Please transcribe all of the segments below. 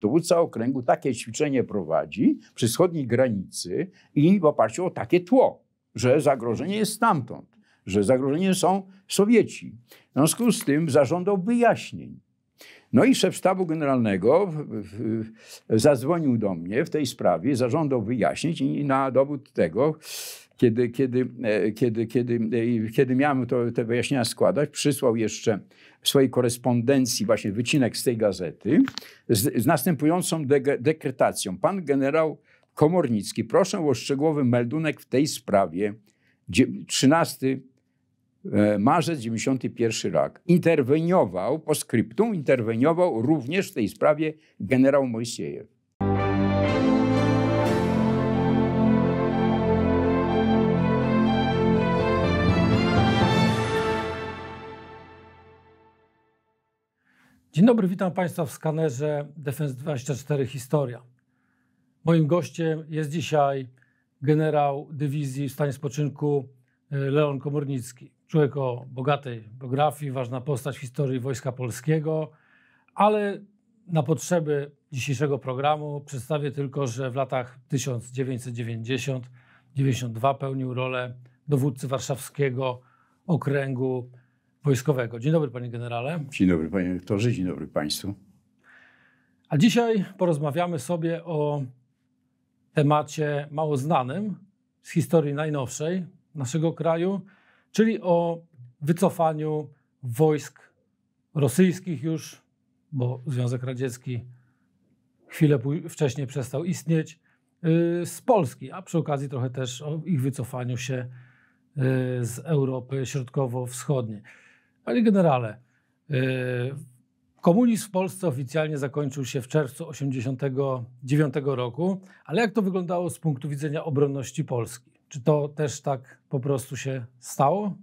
Dowódca okręgu takie ćwiczenie prowadzi przy wschodniej granicy i w oparciu o takie tło, że zagrożenie jest stamtąd, że zagrożeniem są Sowieci. W związku z tym zażądał wyjaśnień. No i szef sztabu generalnego zadzwonił do mnie w tej sprawie, zażądał wyjaśnić i na dowód tego, kiedy, kiedy, e, kiedy, kiedy, e, kiedy miałem to, te wyjaśnienia składać, przysłał jeszcze w swojej korespondencji właśnie wycinek z tej gazety z, z następującą de dekretacją. Pan generał Komornicki, proszę o szczegółowy meldunek w tej sprawie. 13 e, marzec 91 rok. Interweniował, po skryptu interweniował również w tej sprawie generał Mojsiejew. Dzień dobry, witam Państwa w skanerze Defense24 Historia. Moim gościem jest dzisiaj generał dywizji w stanie spoczynku e, Leon Komornicki. Człowiek o bogatej biografii, ważna postać w historii Wojska Polskiego, ale na potrzeby dzisiejszego programu przedstawię tylko, że w latach 1990-92 pełnił rolę dowódcy warszawskiego okręgu Wojskowego. Dzień dobry panie generale. Dzień dobry panie rektorze, dzień dobry państwu. A dzisiaj porozmawiamy sobie o temacie mało znanym z historii najnowszej naszego kraju, czyli o wycofaniu wojsk rosyjskich już, bo Związek Radziecki chwilę wcześniej przestał istnieć, y, z Polski, a przy okazji trochę też o ich wycofaniu się y, z Europy Środkowo-Wschodniej. Panie generale, y, komunizm w Polsce oficjalnie zakończył się w czerwcu 1989 roku, ale jak to wyglądało z punktu widzenia obronności Polski? Czy to też tak po prostu się stało?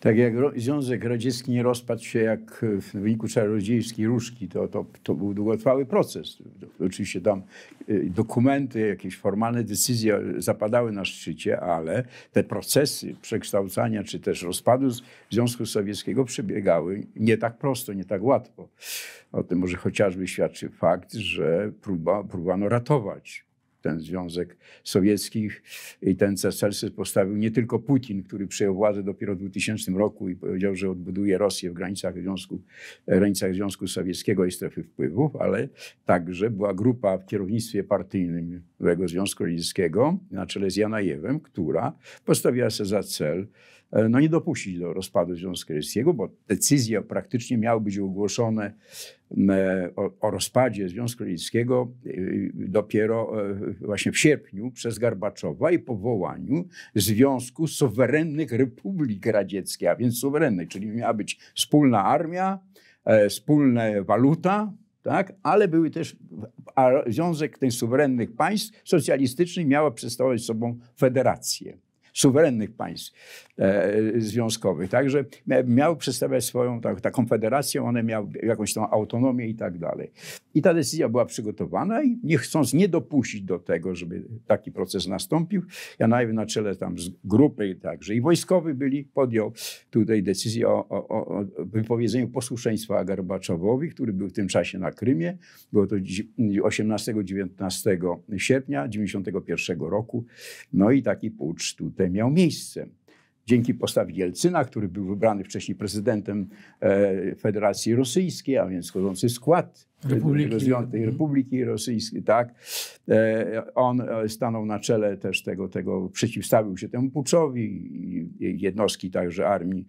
Tak jak Związek Radziecki nie rozpadł się jak e, w wyniku czarodziejskiej różki, to, to, to był długotrwały proces. Oczywiście tam e, dokumenty, jakieś formalne decyzje zapadały na szczycie, ale te procesy przekształcania czy też rozpadu Związku Sowieckiego przebiegały nie tak prosto, nie tak łatwo. O tym może chociażby świadczy fakt, że próba, próbowano ratować ten Związek Sowiecki i ten Celsus postawił nie tylko Putin, który przejął władzę dopiero w 2000 roku i powiedział, że odbuduje Rosję w granicach Związku, granicach Związku Sowieckiego i strefy wpływów, ale także była grupa w kierownictwie partyjnym byłego Związku Radzieckiego na czele z Janajewem, która postawiła sobie za cel E, no nie dopuścić do rozpadu Związku Radzieckiego, bo decyzje praktycznie miały być ogłoszone e, o, o rozpadzie Związku Radzieckiego e, dopiero właśnie w sierpniu przez Garbaczowa i powołaniu Związku Suwerennych Republik Radzieckich, a więc suwerennych, czyli miała być wspólna armia, wspólna waluta, tak? ale były też, a Związek tych Suwerennych Państw Socjalistycznych miała przedstawiać sobą federację suwerennych państw e, związkowych. Także miał przedstawiać swoją, tak ta konfederację, one miały jakąś tą autonomię i tak dalej. I ta decyzja była przygotowana i nie chcąc nie dopuścić do tego, żeby taki proces nastąpił, najpierw na czele tam z grupy także i wojskowy byli, podjął tutaj decyzję o, o, o wypowiedzeniu posłuszeństwa Garbaczowowi, który był w tym czasie na Krymie. Było to 18-19 sierpnia 91 roku. No i taki pucz tutaj tutaj miał miejsce. Dzięki postawie Jelcyna, który był wybrany wcześniej prezydentem e, Federacji Rosyjskiej, a więc wchodzący w skład Republiki. Mhm. Republiki Rosyjskiej, tak. E, on e, stanął na czele też tego, tego przeciwstawił się temu puczowi jednostki także armii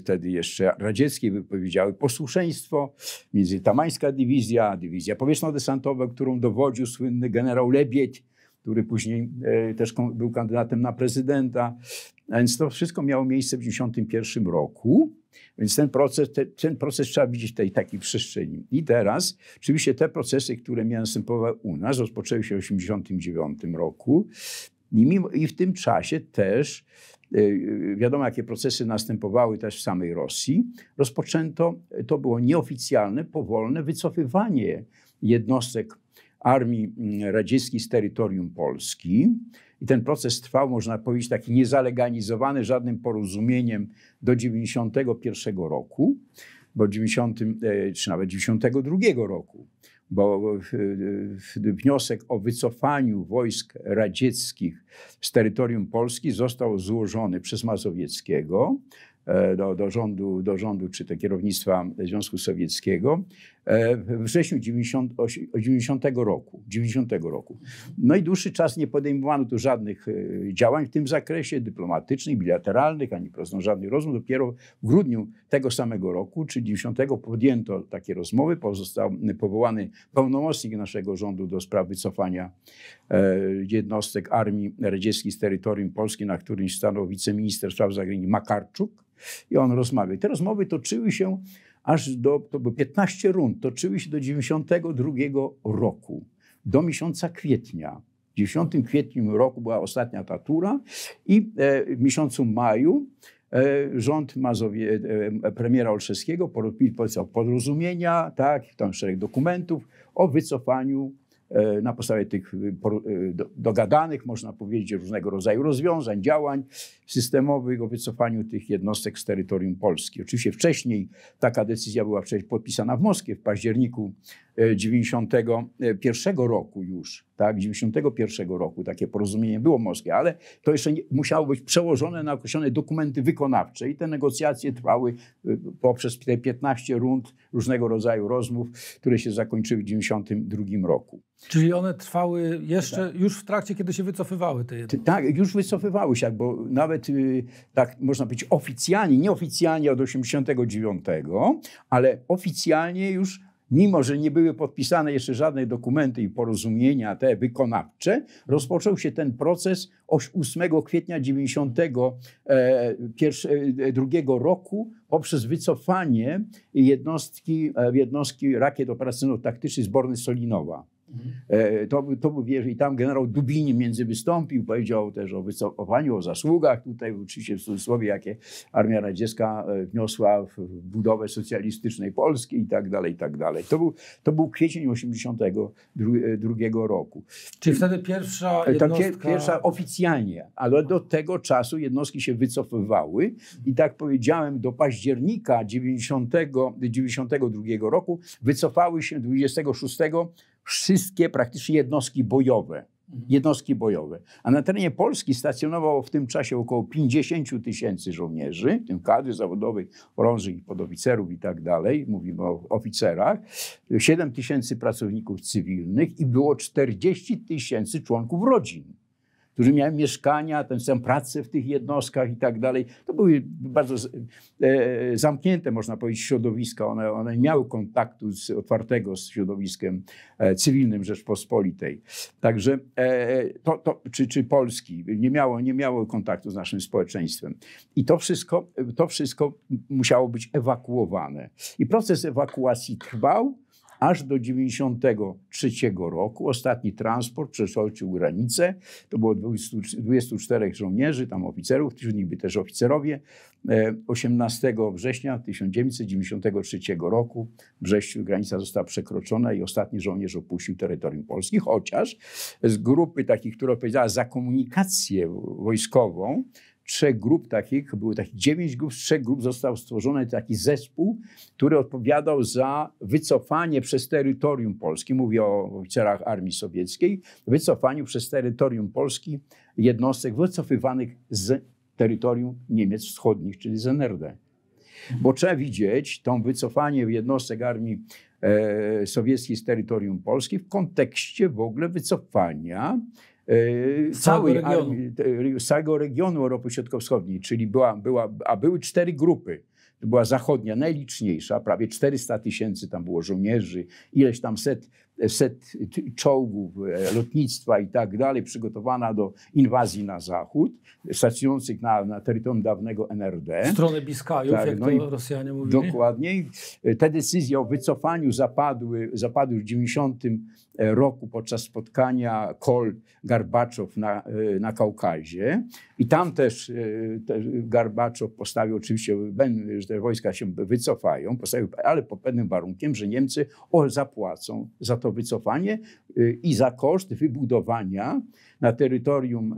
wtedy jeszcze radzieckiej wypowiedziały posłuszeństwo. Między tamańska dywizja, dywizja powietrzno-desantowa, którą dowodził słynny generał Lebiedź, który później e, też był kandydatem na prezydenta. Więc to wszystko miało miejsce w 1991 roku. Więc ten proces, te, ten proces trzeba widzieć w tej takiej przestrzeni. I teraz, oczywiście te procesy, które miały następować u nas, rozpoczęły się w 1989 roku. I, mimo, I w tym czasie też, e, wiadomo jakie procesy następowały też w samej Rosji, rozpoczęto, to było nieoficjalne, powolne wycofywanie jednostek armii mm, radzieckiej z terytorium Polski. I ten proces trwał, można powiedzieć, taki niezaleganizowany żadnym porozumieniem do 1991 roku, bo 90, e, czy nawet 1992 roku, bo wniosek o wycofaniu wojsk radzieckich z terytorium Polski został złożony przez Mazowieckiego e, do, do, rządu, do rządu czy to kierownictwa Związku Sowieckiego. E, w wrześniu 90, 90, roku, 90 roku. No i dłuższy czas nie podejmowano tu żadnych e, działań w tym zakresie dyplomatycznych, bilateralnych, ani prowadzono żadnych rozmów. Dopiero w grudniu tego samego roku, czyli 90, podjęto takie rozmowy. Pozostał powołany pełnomocnik naszego rządu do spraw wycofania e, jednostek armii radzieckiej z terytorium Polski, na którym stanął wiceminister spraw zagranicznych Makarczuk i on rozmawiał. Te rozmowy toczyły się aż do, to było 15 rund, toczyły się do 92 roku, do miesiąca kwietnia. W 10 kwietniu roku była ostatnia ta tura i e, w miesiącu maju e, rząd Mazowie, e, premiera Olszewskiego podpisał porozumienia, tak, tam szereg dokumentów o wycofaniu E, na podstawie tych y, y, dogadanych, można powiedzieć, różnego rodzaju rozwiązań, działań systemowych o wycofaniu tych jednostek z terytorium Polski. Oczywiście wcześniej taka decyzja była przecież podpisana w Moskwie w październiku 1991 e, roku już tak, 91 roku takie porozumienie było morskie, ale to jeszcze nie, musiało być przełożone na określone dokumenty wykonawcze i te negocjacje trwały y, poprzez te 15 rund różnego rodzaju rozmów, które się zakończyły w 92 roku. Czyli one trwały jeszcze tak. już w trakcie, kiedy się wycofywały te jednostki? Tak, już wycofywały się, bo nawet y, tak można powiedzieć, oficjalnie, nieoficjalnie od 89, ale oficjalnie już mimo że nie były podpisane jeszcze żadne dokumenty i porozumienia te wykonawcze, rozpoczął się ten proces 8 kwietnia 1992 e, e, roku poprzez wycofanie jednostki, e, jednostki rakiet operacyjno-taktycznych z Borny Solinowa. E, to, to był wież i tam generał Dubini między wystąpił, powiedział też o wycofaniu, o zasługach tutaj oczywiście w cudzysłowie, jakie Armia Radziecka e, wniosła w budowę socjalistycznej Polski i tak dalej, i tak dalej. To był, to był kwiecień 82 e, roku. Czyli wtedy pierwsza tak, jednostka... Pierwsza oficjalnie, ale do tego czasu jednostki się wycofywały i tak powiedziałem do października 90, 92 roku wycofały się 26 wszystkie praktycznie jednostki bojowe. Mhm. Jednostki bojowe. A na terenie Polski stacjonowało w tym czasie około 50 tysięcy żołnierzy, w tym kadry zawodowej, orążych i podoficerów i tak dalej. Mówimy o oficerach. 7 tysięcy pracowników cywilnych i było 40 tysięcy członków rodzin którzy miałem mieszkania, ten sam pracę w tych jednostkach i tak dalej. To były bardzo e, zamknięte, można powiedzieć, środowiska. One, one miały kontaktu z, otwartego z środowiskiem e, cywilnym Rzeczpospolitej. Także e, to, to, czy, czy Polski nie miało, nie miało kontaktu z naszym społeczeństwem. I to wszystko, to wszystko musiało być ewakuowane. I proces ewakuacji trwał aż do 93 roku. Ostatni transport przekroczył granicę. To było 24 żołnierzy, tam oficerów, nich niby też oficerowie. 18 e, września 1993 roku w Brześciu granica została przekroczona i ostatni żołnierz opuścił terytorium Polski, chociaż z grupy takich, która odpowiedziała za komunikację wojskową, trzech grup takich, były takich dziewięć grup, z trzech grup został stworzony taki zespół, który odpowiadał za wycofanie przez terytorium Polski, mówię o oficerach Armii Sowieckiej, wycofaniu przez terytorium Polski jednostek wycofywanych z terytorium Niemiec wschodnich, czyli z NRD. Bo trzeba widzieć to wycofanie jednostek Armii e, Sowieckiej z terytorium Polski w kontekście w ogóle wycofania E, całej regionu. całego regionu Europy Środkowo-Wschodniej, czyli była, była, a były cztery grupy. Była zachodnia, najliczniejsza, prawie 400 tysięcy tam było żołnierzy, ileś tam set, set czołgów, e, lotnictwa i tak dalej, przygotowana do inwazji na zachód, stacjonujących na, na terytorium dawnego NRD. Strony Biskajów, tak, jak no to Rosjanie mówili. Dokładnie. E, te decyzje o wycofaniu zapadły, zapadły w 90 E, roku podczas spotkania Kol Garbaczow na, e, na Kaukazie. I tam też, e, też Garbaczow postawił oczywiście, że wojska się wycofają, postawił, ale pod pewnym warunkiem, że Niemcy o, zapłacą za to wycofanie i za koszt wybudowania na terytorium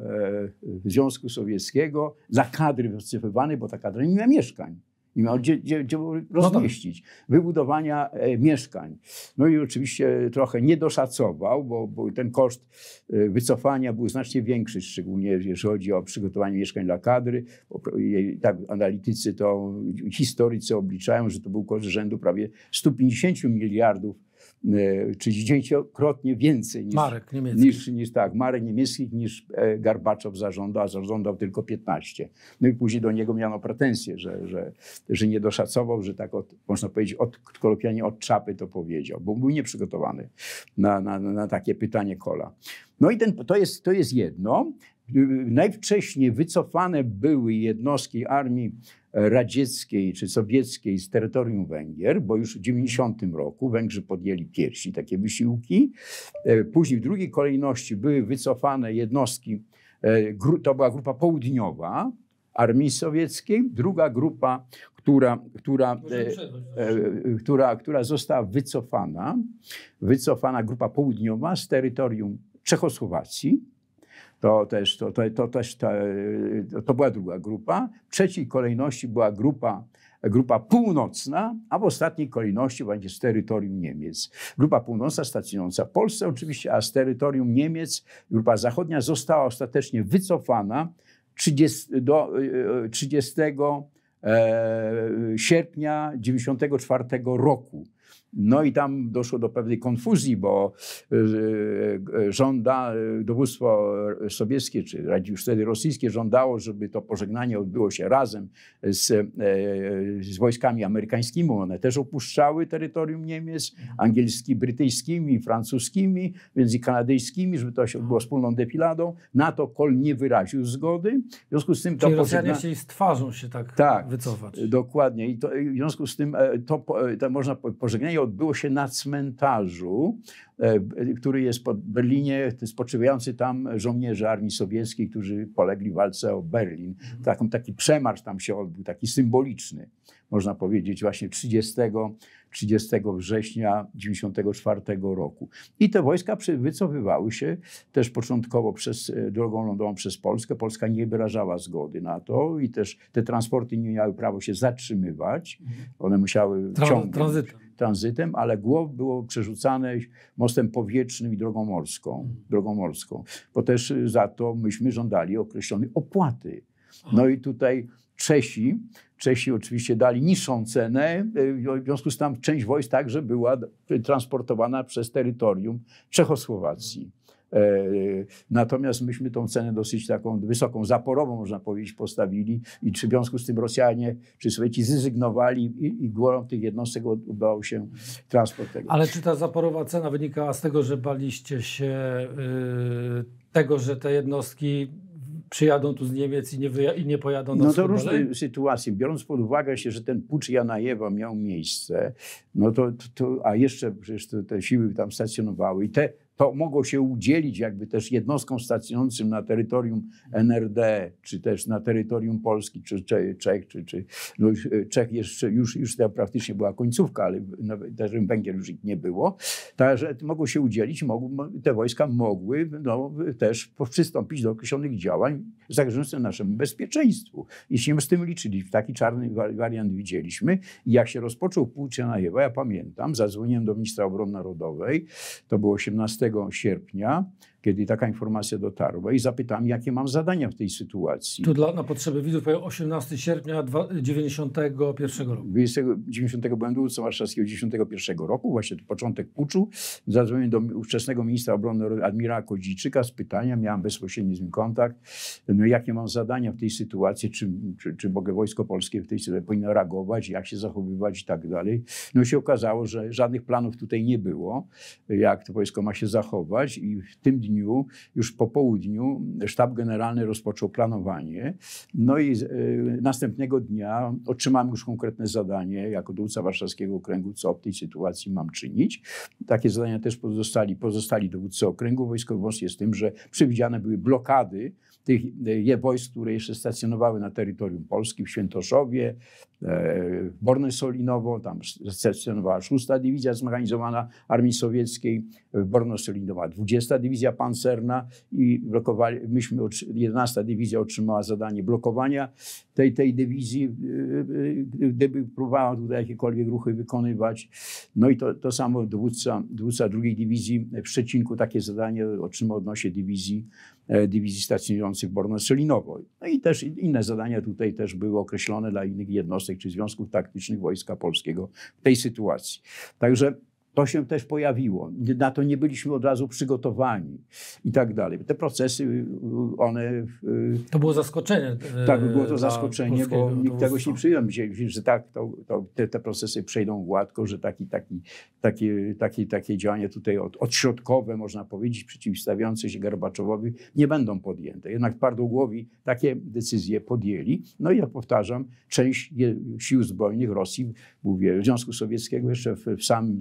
Związku Sowieckiego, za kadry wycofywanej, bo ta kadra nie miała mieszkań nie miał gdzie, gdzie, gdzie no tak. rozmieścić, wybudowania e, mieszkań. No i oczywiście trochę niedoszacował, bo, bo ten koszt e, wycofania był znacznie większy, szczególnie jeżeli chodzi o przygotowanie mieszkań dla kadry. Tak, analitycy to, historycy obliczają, że to był koszt rzędu prawie 150 miliardów czyli e, dziesięciokrotnie więcej niż, Marek niemieckich. Niż, niż, tak, Marek niemiecki niż e, Garbaczow zażądał, a zażądał tylko 15. No i później do niego miano pretensje, że, że, że nie doszacował, że tak od, można powiedzieć od, kolokwialnie od czapy to powiedział, bo był nieprzygotowany na, na, na takie pytanie kola. No i ten, to, jest, to jest jedno najwcześniej wycofane były jednostki armii radzieckiej czy sowieckiej z terytorium Węgier, bo już w 90 roku Węgrzy podjęli pierwsi takie wysiłki. E, później w drugiej kolejności były wycofane jednostki, e, to była grupa południowa, Armii Sowieckiej, druga grupa, która, która, e, która, która została wycofana, wycofana grupa południowa z terytorium Czechosłowacji, to, też, to, to, to, też, ta, yy, to była druga grupa. W trzeciej kolejności była grupa grupa północna, a w ostatniej kolejności będzie z terytorium Niemiec. Grupa północna stacjonująca w Polsce oczywiście, a z terytorium Niemiec grupa zachodnia została ostatecznie wycofana 30, do 30 yy, yy, e, sierpnia 1994 roku. No i tam doszło do pewnej konfuzji, bo y, y, y, żąda, dowództwo sowieckie, czy już wtedy rosyjskie, żądało, żeby to pożegnanie odbyło się razem z, e, z wojskami amerykańskimi. One też opuszczały terytorium Niemiec, mhm. angielski, brytyjskimi, francuskimi, więc i kanadyjskimi, żeby to się odbyło wspólną defiladą. Na to Kol nie wyraził zgody. W związku z tym to Czyli pożegna... Rosjanie się z twarzą się tak, tak wycofać. Dokładnie. I, to, w związku z tym e, to, e, to można pożegnanie odbyło się na cmentarzu, e, który jest pod Berlinie, spoczywający tam żołnierze armii sowieckiej, którzy polegli w walce o Berlin. Mhm. taki przemarsz tam się odbył, taki symboliczny, można powiedzieć, właśnie 30 30 września 1994 roku. I te wojska wycofywały się też początkowo przez e, drogą lądową przez Polskę. Polska nie wyrażała zgody na to i też te transporty nie miały prawa się zatrzymywać. Mhm. One musiały ciągnąć. Tranzytem tranzytem, ale głow było przerzucane mostem powietrznym i drogą morską, mhm. drogą morską, bo też e, za to myśmy żądali określonej opłaty. No i tutaj Czesi. Czesi oczywiście dali niższą cenę, e, w związku z tym część wojsk także była transportowana przez terytorium Czechosłowacji. E, natomiast myśmy tą cenę dosyć taką wysoką, zaporową można powiedzieć, postawili i w związku z tym Rosjanie czy Sowieci zrezygnowali i, i górą tych jednostek udało się transport tego. Ale czy ta zaporowa cena wynikała z tego, że baliście się yy, tego, że te jednostki przyjadą tu z Niemiec i nie, wyja- i nie pojadą na No to różne sytuacje. Biorąc pod uwagę się, że ten pucz Janajewa miał miejsce, no to, to, to a jeszcze przecież te, te siły tam stacjonowały i te to mogło się udzielić jakby też jednostkom stacjonującym na terytorium NRD, czy też na terytorium Polski, czy Czech, czy, czy no Czech jeszcze, już, już to praktycznie była końcówka, ale no, też Węgier już ich nie było. Także mogło się udzielić, mogły, te wojska mogły no, też przystąpić do określonych działań zagrażających naszemu bezpieczeństwu. I się z tym liczyli. Taki czarny wariant widzieliśmy. I jak się rozpoczął płód Janajewa, ja pamiętam, zadzwoniłem do ministra obrony narodowej, to było 18 sierpnia kiedy taka informacja dotarła i zapytałem, jakie mam zadania w tej sytuacji. Tu dla, na potrzeby widzów powiem 18 sierpnia 1991 roku. 20, 90 byłem dowódcą warszawskiego 91 roku, właśnie początek puczu. Zadzwoniłem do ówczesnego ministra obrony admirała Kodziczyka z pytania, miałem bezpośredni z nim kontakt, no jakie mam zadania w tej sytuacji, czy, czy, czy mogę Wojsko Polskie w tej sytuacji powinno reagować, jak się zachowywać i tak dalej. No się okazało, że żadnych planów tutaj nie było, jak to wojsko ma się zachować i w tym dniu dniu, już po południu, sztab generalny rozpoczął planowanie. No i e, następnego dnia otrzymałem już konkretne zadanie, jako dowódca warszawskiego okręgu, co w tej sytuacji mam czynić. Takie zadania też pozostali, pozostali dowódcy okręgu wojskowo z tym, że przewidziane były blokady tych je wojsk, które jeszcze stacjonowały na terytorium Polski, w Świętoszowie, E, Bornę Solinowo, tam stacjonowała 6 Dywizja Zmechanizowana Armii Sowieckiej, e, Borno Solinowa 20 Dywizja Pancerna i blokowali, myśmy, 11 Dywizja otrzymała zadanie blokowania tej, tej dywizji, e, gdyby próbowała tutaj jakiekolwiek ruchy wykonywać. No i to, to samo dowódca, dowódca drugiej Dywizji w Szczecinku takie zadanie otrzymał odnośnie dywizji, dywizji stacjonujących Borno Solinowo. No i też inne zadania tutaj też były określone dla innych jednostek jednostek czy związków taktycznych Wojska Polskiego w tej sytuacji. Także to się też pojawiło. Na to nie byliśmy od razu przygotowani i tak dalej. Te procesy, y, one. Y, to było zaskoczenie. E, tak, było to zaskoczenie, bo nikt tego się nie przyjął. że tak, to, to te, te, procesy przejdą gładko, że taki, taki, takie, takie, takie działania tutaj od, odśrodkowe, można powiedzieć, przeciwstawiające się Garbaczowowi, nie będą podjęte. Jednak twardogłowi takie decyzje podjęli. No i jak powtarzam, część sił zbrojnych Rosji, mówię, Związku Sowieckiego, jeszcze w, w samym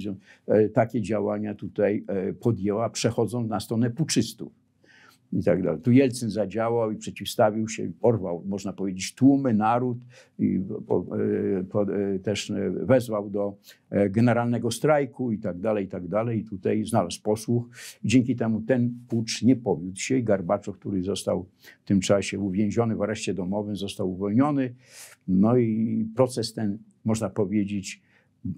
E, takie działania tutaj e, podjęła, przechodząc na stronę puczystów i tak dalej. Tu Jelcyn zadziałał i przeciwstawił się, porwał, można powiedzieć, tłumy, naród i po, e, po, też wezwał do generalnego strajku i tak dalej, i tak dalej. I tutaj znalazł posłuch. Dzięki temu ten pucz nie powiódł się i Garbaczow, który został w tym czasie uwięziony w areszcie domowym, został uwolniony. No i proces ten, można powiedzieć,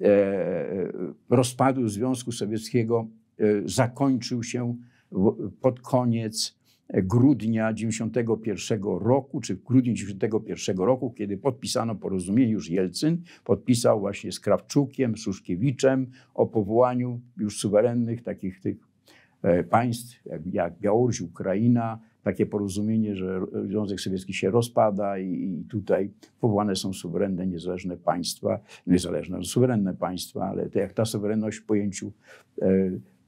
E, e, rozpadu Związku Sowieckiego e, zakończył się pod koniec grudnia 91 roku, czy w grudniu 91 roku, kiedy podpisano porozumienie, już Jelcyn podpisał właśnie z Krawczukiem, Szuszkiewiczem o powołaniu już suwerennych takich tych państw jak Białoruś, Ukraina, takie porozumienie, że e, Związek Sowiecki się rozpada i, tutaj powołane są suwerenne, niezależne państwa, niezależne, suwerenne państwa, ale to jak ta suwerenność w pojęciu e,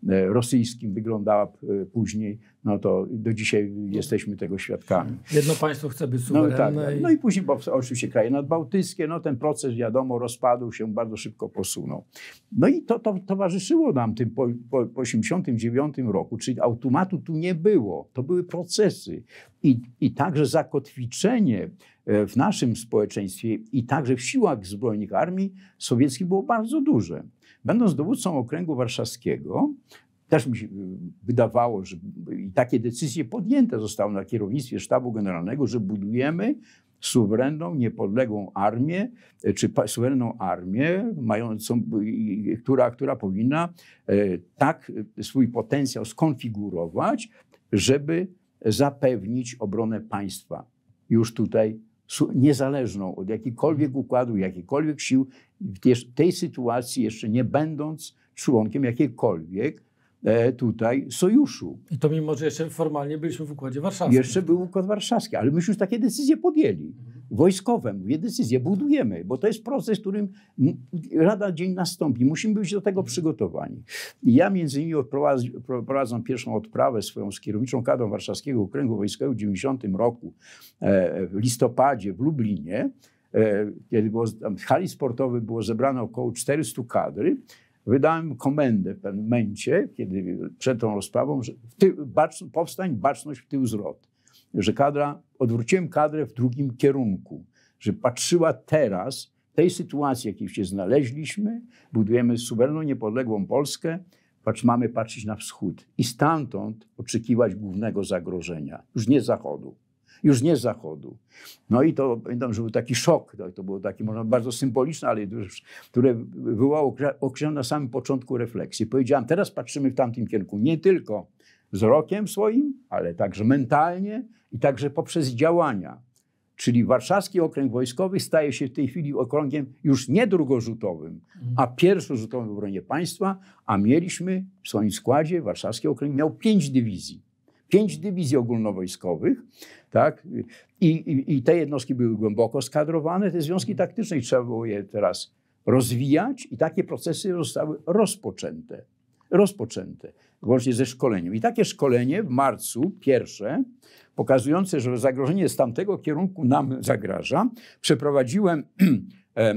E, rosyjskim wyglądała e, później, no to do dzisiaj jesteśmy tego świadkami. Jedno państwo chce być suwerenne. No, tak. tak. no i później oczywiście kraje nadbałtyckie, no ten proces wiadomo rozpadł się, bardzo szybko posunął. No i to, to towarzyszyło nam tym po, po, po 89 roku, czyli automatu tu nie było. To były procesy i, i także zakotwiczenie e, w naszym społeczeństwie i także w siłach zbrojnych armii sowieckich było bardzo duże. Będąc dowódcą Okręgu Warszawskiego, też mi się y, wydawało, że i takie decyzje podjęte zostały na kierownictwie Sztabu Generalnego, że budujemy suwerenną, niepodległą armię, y, czy suwerenną armię, mającą, y, która, która powinna e, tak swój potencjał skonfigurować, żeby zapewnić obronę państwa już tutaj niezależną od jakikolwiek układu, jakichkolwiek sił, w tej sytuacji jeszcze nie będąc członkiem jakiejkolwiek e, tutaj sojuszu. I to mimo, że jeszcze formalnie byliśmy w Układzie Warszawskim. Jeszcze był Układ Warszawski, ale myśmy już takie decyzje podjęli wojskowe. Mówię, decyzję budujemy, bo to jest proces, którym Rada Dzień nastąpi. Musimy być do tego mhm. przygotowani. Ja między innymi prowadzam pierwszą odprawę swoją z kierowniczą kadrą Warszawskiego Okręgu Wojskowego w 90 roku e, w listopadzie w Lublinie, e, kiedy było, w hali sportowej było zebrane około 400 kadry. Wydałem komendę w pewnym momencie, kiedy przed tą rozprawą, że w bacz, powstań baczność w tył zwrot, że kadra odwróciłem kadrę w drugim kierunku, że patrzyła teraz, tej sytuacji, w jakiej się znaleźliśmy, budujemy suwerenną, niepodległą Polskę, patrz, mamy patrzeć na wschód i stamtąd oczekiwać głównego zagrożenia, już nie z zachodu. Już nie z zachodu. No i to pamiętam, że był taki szok, to było taki, może bardzo symboliczne, ale już, które wywołało określone na samym początku refleksji. Powiedziałam, teraz patrzymy w tamtym kierunku, nie tylko wzrokiem swoim, ale także mentalnie i także poprzez działania. Czyli Warszawski Okręg Wojskowy staje się w tej chwili okręgiem już nie drugorzutowym, mhm. a pierwszorzutowym w obronie państwa, a mieliśmy w swoim składzie, Warszawski Okręg miał pięć dywizji. Pięć dywizji ogólnowojskowych, tak? I, i, I, te jednostki były głęboko skadrowane, te związki mhm. taktyczne i trzeba było je teraz rozwijać i takie procesy zostały rozpoczęte. Rozpoczęte łącznie ze szkoleniem. I takie szkolenie w marcu, pierwsze, pokazujące, że zagrożenie z tamtego kierunku nam zagraża, przeprowadziłem e, e,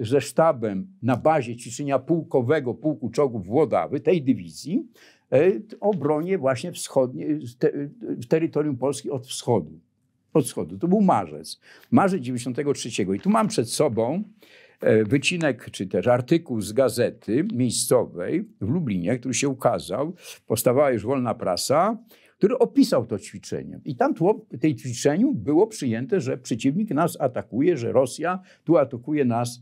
ze sztabem na bazie ćwiczenia pułkowego pułku czołgów Włodawy, tej dywizji, e, obronie właśnie wschodniej, te, terytorium Polski od wschodu. Od wschodu. To był marzec. Marzec 93. I tu mam przed sobą E, wycinek czy też artykuł z gazety miejscowej w Lublinie, który się ukazał, powstawała już wolna prasa, który opisał to ćwiczenie. I tam tło, tej ćwiczeniu było przyjęte, że przeciwnik nas atakuje, że Rosja tu atakuje nas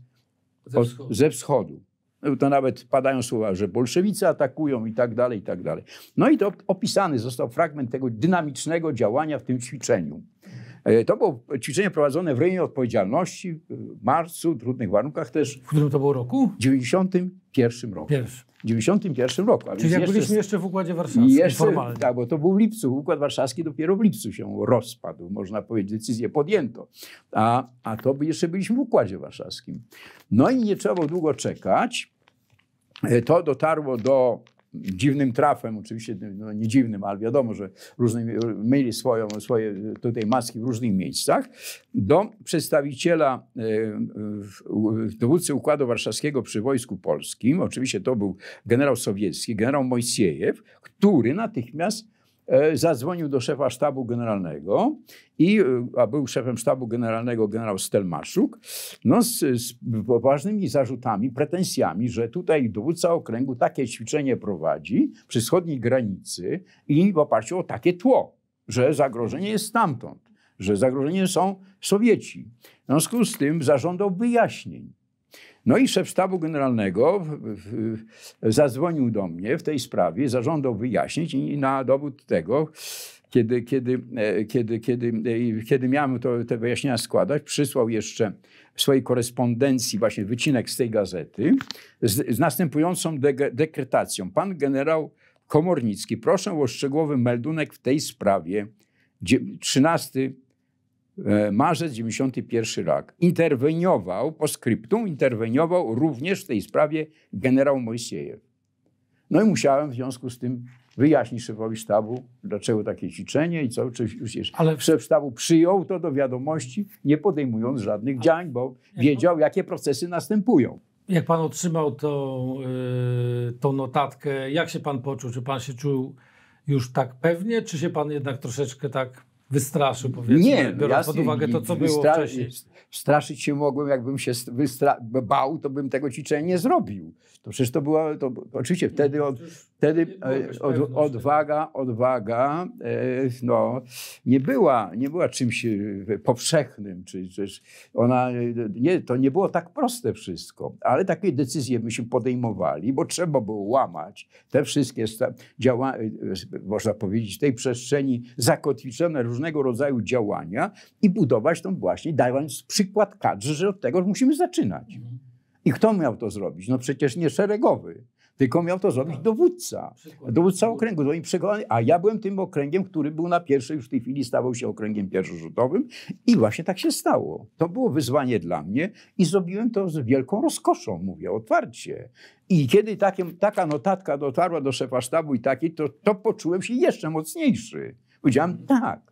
ze od, wschodu. Ze wschodu. No, to nawet padają słowa, że bolszewicy atakują i tak dalej, i tak dalej. No i to opisany został fragment tego dynamicznego działania w tym ćwiczeniu. E, to było ćwiczenie prowadzone w rejonie odpowiedzialności e, w marcu, w trudnych warunkach też. W którym to było roku? W 91 roku. Pierwszy. W 91 roku. A Czyli jak jeszcze, byliśmy jeszcze w Układzie Warszawskim jeszcze, formalnie. Tak, bo to był w lipcu. Układ Warszawski dopiero w lipcu się rozpadł, można powiedzieć, decyzję podjęto. A, a to jeszcze byliśmy w Układzie Warszawskim. No i nie trzeba było długo czekać. E, to dotarło do dziwnym trafem, oczywiście no nie dziwnym, ale wiadomo, że różnymi, myli swoją, swoje tutaj maski w różnych miejscach, do przedstawiciela e, dowódcy Układu Warszawskiego przy Wojsku Polskim, oczywiście to był generał sowiecki, generał Mojsiejew, który natychmiast E, zadzwonił do szefa sztabu generalnego i, e, a był szefem sztabu generalnego generał Stelmaszuk, no z, z poważnymi zarzutami, pretensjami, że tutaj dowódca okręgu takie ćwiczenie prowadzi przy wschodniej granicy i w oparciu o takie tło, że zagrożenie jest stamtąd, że zagrożeniem są Sowieci. W związku z tym zażądał wyjaśnień. No i szef sztabu generalnego zadzwonił do mnie w tej sprawie, zażądał wyjaśnić i na dowód tego, kiedy, kiedy, e, kiedy, kiedy, e, kiedy miałem to, te wyjaśnienia składać, przysłał jeszcze w swojej korespondencji właśnie wycinek z tej gazety z, z następującą de, dekretacją. Pan generał Komornicki, proszę o szczegółowy meldunek w tej sprawie. 13 E, marzec 91 rok. Interweniował, po skryptum interweniował również w tej sprawie generał Mojsiejew. No i musiałem w związku z tym wyjaśnić szefowi sztabu, dlaczego takie ćwiczenie i co. jest Ale... szef sztabu przyjął to do wiadomości, nie podejmując żadnych A... działań, bo wiedział, jakie procesy następują. Jak pan otrzymał tą, yy, tą notatkę, jak się pan poczuł? Czy pan się czuł już tak pewnie, czy się pan jednak troszeczkę tak wystraszy, powiedzmy, nie, no biorąc jasne, pod uwagę to, co było wcześniej. Straszyć się mogłem, jakbym się wystra- bał, to bym tego ćwiczenia nie zrobił. To przecież to było, to, oczywiście wtedy... On, no, Wtedy e, od, odwaga, odwaga e, no, nie, była, nie była czymś e, powszechnym. Czy, czy ona, nie, to nie było tak proste wszystko, ale takie decyzje myśmy podejmowali, bo trzeba było łamać te wszystkie działania, można powiedzieć, w tej przestrzeni zakotwiczone różnego rodzaju działania i budować tą właśnie, dając przykład kadrze, że od tego musimy zaczynać. Mhm. I kto miał to zrobić? No przecież nie szeregowy tylko miał to zrobić tak. dowódca. Dowódca okręgu. a ja byłem tym okręgiem, który był na pierwszej już w tej chwili stawał się okręgiem pierwszorzutowym i właśnie tak się stało. To było wyzwanie dla mnie i zrobiłem to z wielką rozkoszą, mówię otwarcie. I kiedy takie, taka notatka dotarła do szefa sztabu i takiej, to, to poczułem się jeszcze mocniejszy. Powiedziałem mhm. tak.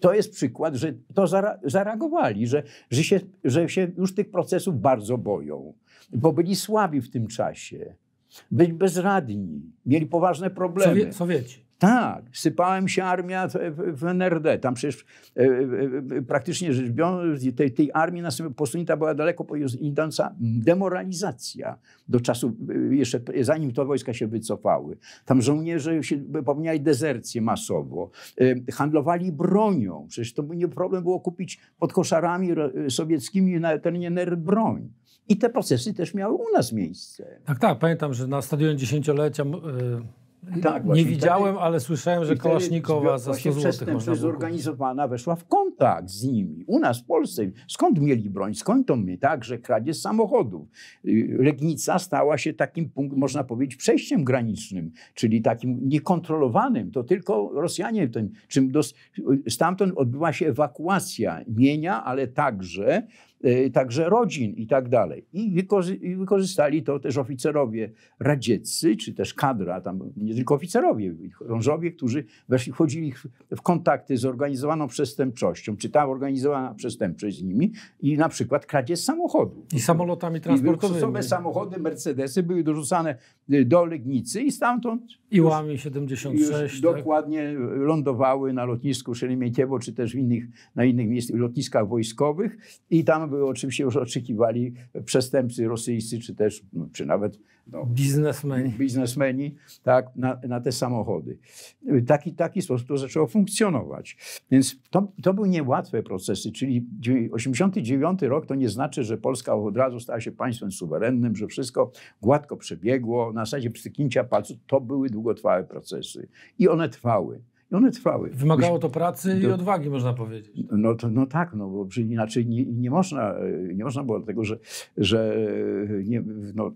To jest przykład, że to zara- zareagowali, że, że, się, że się już tych procesów bardzo boją, bo byli słabi w tym czasie być bezradni, mieli poważne problemy. Sowieci. Tak, sypałem się armia w, w NRD. Tam przecież e, e, e, praktycznie rzecz biorąc, tej, tej armii posunięta była daleko idąca demoralizacja do czasu, e, jeszcze zanim to wojska się wycofały. Tam żołnierze się popełniali dezercję masowo, e, handlowali bronią. Przecież to nie problem było kupić pod koszarami e, sowieckimi na terenie NRD broń. I te procesy też miały u nas miejsce. Tak, tak. Pamiętam, że na stadionie dziesięciolecia yy, tak, nie widziałem, wtedy, ale słyszałem, że Kołasznikowa za 100 zł można zorganizowana weszła w kontakt z nimi. U nas w Polsce. Skąd mieli broń? Skąd to mnie? Także kradzież samochodów. Y, Legnica stała się takim, punkt, można powiedzieć, przejściem granicznym, czyli takim niekontrolowanym. To tylko Rosjanie. Ten, czym dos, stamtąd odbyła się ewakuacja mienia, ale także Y, także rodzin i tak dalej. I wykorzystali to też oficerowie radzieccy, czy też kadra, tam nie tylko oficerowie, rążowie, którzy weszli, wchodzili w kontakty z organizowaną przestępczością, czy ta organizowana przestępczość z nimi i na przykład kradzież samochodu. I samolotami transportowymi. I samochody, Mercedesy były dorzucane y, do Legnicy i stamtąd i łami 76. Już tak? dokładnie lądowały na lotnisku Szeremietiewo, czy też w innych, na innych miejscach, lotniskach wojskowych i tam były oczywiście już oczekiwali przestępcy rosyjscy, czy też, no, czy nawet no, biznesmeni. biznesmeni tak, na, na, te samochody. Taki, taki sposób to zaczęło funkcjonować. Więc to, to były niełatwe procesy, czyli 89 rok to nie znaczy, że Polska od razu stała się państwem suwerennym, że wszystko gładko przebiegło, na zasadzie przytyknięcia palców. To były długotrwałe procesy i one trwały. I one trwały. Wymagało to pracy do, i odwagi, można powiedzieć. No, to, no tak, no bo inaczej nie, nie, można, nie można było, dlatego że, że nie, no,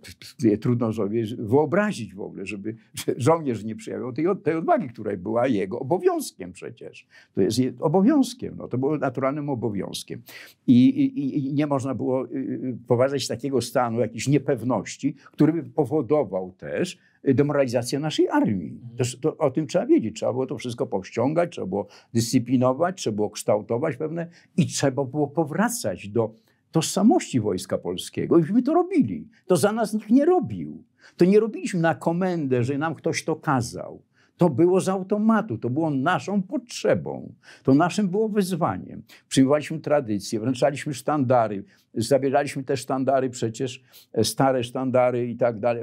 trudno sobie wyobrazić w ogóle, żeby że żołnierz nie przejawiał tej, tej odwagi, która była jego obowiązkiem przecież. To jest obowiązkiem, no, to było naturalnym obowiązkiem. I, i, i nie można było y, y, poważać takiego stanu jakiejś niepewności, który by powodował też, demoralizacja naszej armii. Mhm. To, to, o tym trzeba wiedzieć. Trzeba było to wszystko powściągać, trzeba było dyscyplinować, trzeba było kształtować pewne i trzeba było powracać do tożsamości Wojska Polskiego. Iśmy to robili. To za nas nikt nie robił. To nie robiliśmy na komendę, że nam ktoś to kazał. To było z automatu, to było naszą potrzebą, to naszym było wyzwaniem. Przyjmowaliśmy tradycje, wręczaliśmy sztandary, Zabieraliśmy te sztandary przecież, e, stare sztandary i tak dalej,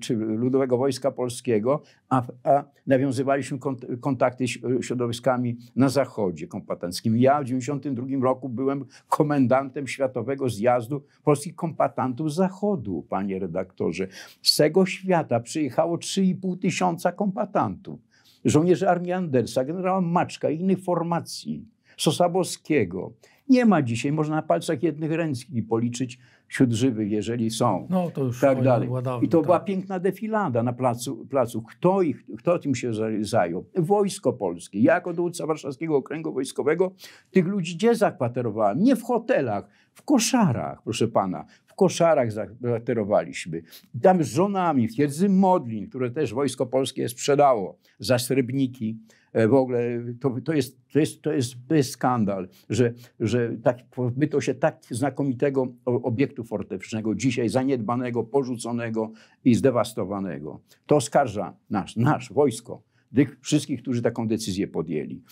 czy Ludowego Wojska Polskiego, a, a nawiązywaliśmy kontakty z e, środowiskami na zachodzie kompetenckimi. Ja w 1992 roku byłem komendantem Światowego Zjazdu Polskich Kompatantów Zachodu, panie redaktorze. Z tego świata przyjechało 3,5 tysiąca kompatantów. Żołnierzy armii Andersa, generała Maczka i innych formacji. Sosabowskiego, nie ma dzisiaj, można na palcach jednych ręki policzyć wśród żywych, jeżeli są. No to już tak dalej. Dawno, I to tak. była piękna defilada na placu. placu. Kto, ich, kto tym się zajął? Wojsko Polskie. Ja jako dowódca Warszawskiego Okręgu Wojskowego tych ludzi gdzie zakwaterowałem? Nie w hotelach, w koszarach, proszę pana. W koszarach zakwaterowaliśmy. Tam z żonami w twierdzy Modlin, które też Wojsko Polskie sprzedało za srebrniki. E, w ogóle y, to, to, jest, to, jest, to, jest, to jest skandal, że, że tak, byto się tak znakomitego obiektu fortecznego, dzisiaj zaniedbanego, porzuconego i zdewastowanego. To oskarża nas, nasz wojsko, tych wszystkich, którzy taką decyzję podjęli.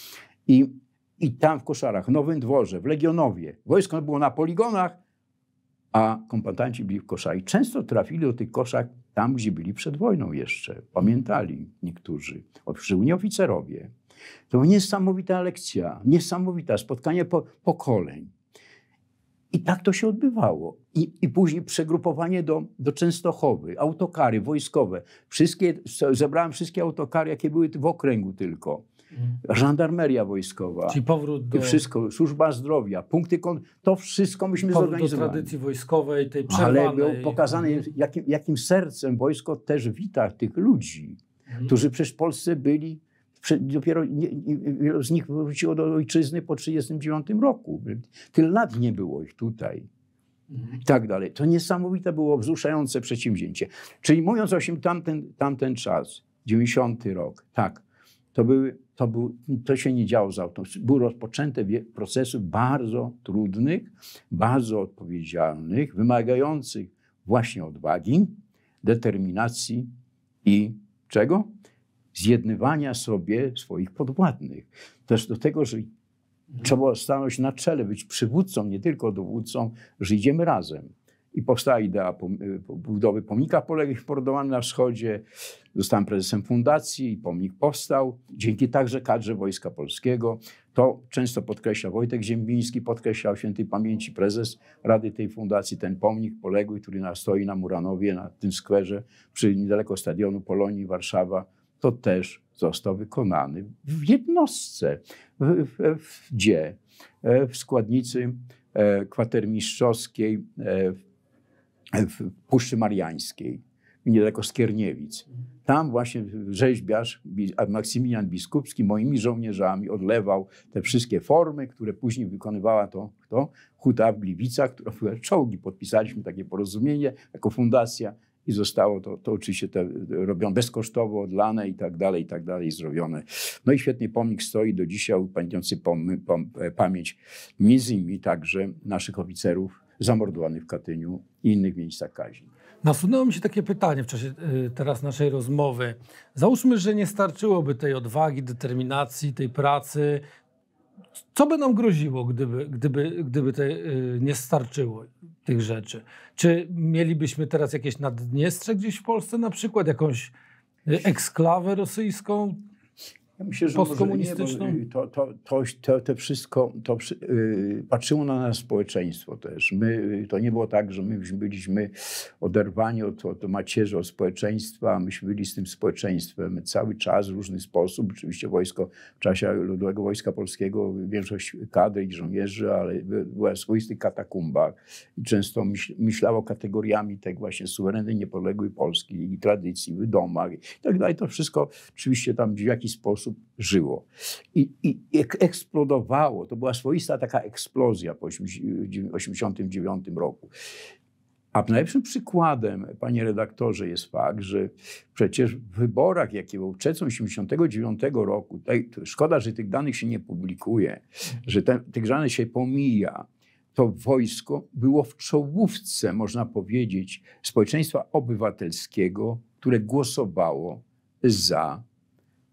I, I tam w Koszarach, w Nowym Dworze, w Legionowie, wojsko było na poligonach, a kompananci byli w koszach. I często trafili do tych koszach tam, gdzie byli przed wojną jeszcze. Pamiętali niektórzy, szczególnie oficerowie. To była niesamowita lekcja, niesamowita spotkanie po, pokoleń. I tak to się odbywało. I, i później przegrupowanie do, do Częstochowy, autokary wojskowe. Wszystkie, zebrałem wszystkie autokary, jakie były w okręgu tylko. Mhm. żandarmeria wojskowa. Czyli powrót do... Wszystko, służba zdrowia, punkty... Kon... To wszystko myśmy powrót zorganizowali. do tradycji wojskowej, tej przerwanej. Ale był mhm. jakim, jakim sercem wojsko też wita tych ludzi, mhm. którzy przecież w Polsce byli dopiero nie, z nich wróciło do ojczyzny po 1939 roku. Tyle lat nie było ich tutaj. Mhm. I tak dalej. To niesamowite było wzruszające przedsięwzięcie. Czyli mówiąc o tym, tamten, tamten czas, 90 rok, tak, to, były, to, był, to się nie działo z autopsji. Były rozpoczęte procesy bardzo trudnych, bardzo odpowiedzialnych, wymagających właśnie odwagi, determinacji i czego? Zjednywania sobie swoich podwładnych. Też do tego, że trzeba stanąć na czele, być przywódcą, nie tylko dowódcą, że idziemy razem i powstała idea y, budowy pomnika poległych pordowanych na wschodzie. Zostałem prezesem fundacji i pomnik powstał. Dzięki także kadrze Wojska Polskiego. To często podkreśla Wojtek Ziembiński, podkreślał świętej pamięci prezes Rady tej fundacji, ten pomnik poległy, który stoi na Muranowie, na tym skwerze, przy niedaleko stadionu Polonii Warszawa. To też został wykonany w jednostce. W, w, w, gdzie? W składnicy e, kwatermistrzowskiej e, w w Puszczy Mariańskiej, niedaleko Skierniewic. Tam właśnie rzeźbiarz Maksymilian Biskupski moimi żołnierzami odlewał te wszystkie formy, które później wykonywała to kto? Huta w Gliwicach, która była czołgi. Podpisaliśmy takie porozumienie jako fundacja i zostało to, to oczywiście te, robione bezkosztowo, odlane i tak dalej, i tak dalej, zrobione. No i świetny pomnik stoi do dzisiaj, upamiętniający pom, pom, e, pamięć między innymi także naszych oficerów Zamordowany w Katyniu i innych miejscach kaźni. Nasunęło mi się takie pytanie w czasie y, teraz naszej rozmowy. Załóżmy, że nie starczyłoby tej odwagi, determinacji, tej pracy. Co by nam groziło, gdyby, gdyby, gdyby te, y, nie starczyło tych rzeczy? Czy mielibyśmy teraz jakieś naddniestrze gdzieś w Polsce, na przykład jakąś y, eksklawę rosyjską? Ja myślę, że postkomunistyczną? Nie, to, to, to, to, to wszystko to, yy, patrzyło na nas społeczeństwo też. My, y, to nie było tak, że my byliśmy oderwani od, od macierzy, od społeczeństwa. Myśmy byli z tym społeczeństwem my cały czas w różny sposób. Oczywiście wojsko, w czasie Ludowego Wojska Polskiego większość kadry i żołnierzy, ale była w swoistych katakumbach i często myślało kategoriami tej właśnie suwerennej, niepodległej Polski i tradycji w domach i tak dalej. To wszystko oczywiście tam w jakiś sposób osób żyło. I, i eksplodowało. To była swoista taka eksplozja po 1989 roku. A najlepszym przykładem, panie redaktorze, jest fakt, że przecież w wyborach, jakie był czecą 1989 roku, tutaj, szkoda, że tych danych się nie publikuje, że te, tych danych się pomija, to wojsko było w czołówce, można powiedzieć, społeczeństwa obywatelskiego, które głosowało za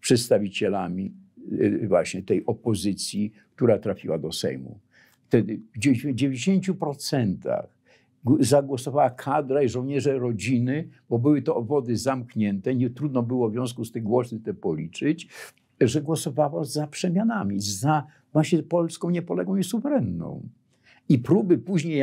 przedstawicielami y, właśnie tej opozycji, która trafiła do Sejmu. Wtedy w 90% zagłosowała kadra i żołnierze rodziny, bo były to obwody zamknięte, nie trudno było w związku z tym głosy te policzyć, że głosowała za przemianami, za właśnie Polską niepoległą i suwerenną i próby później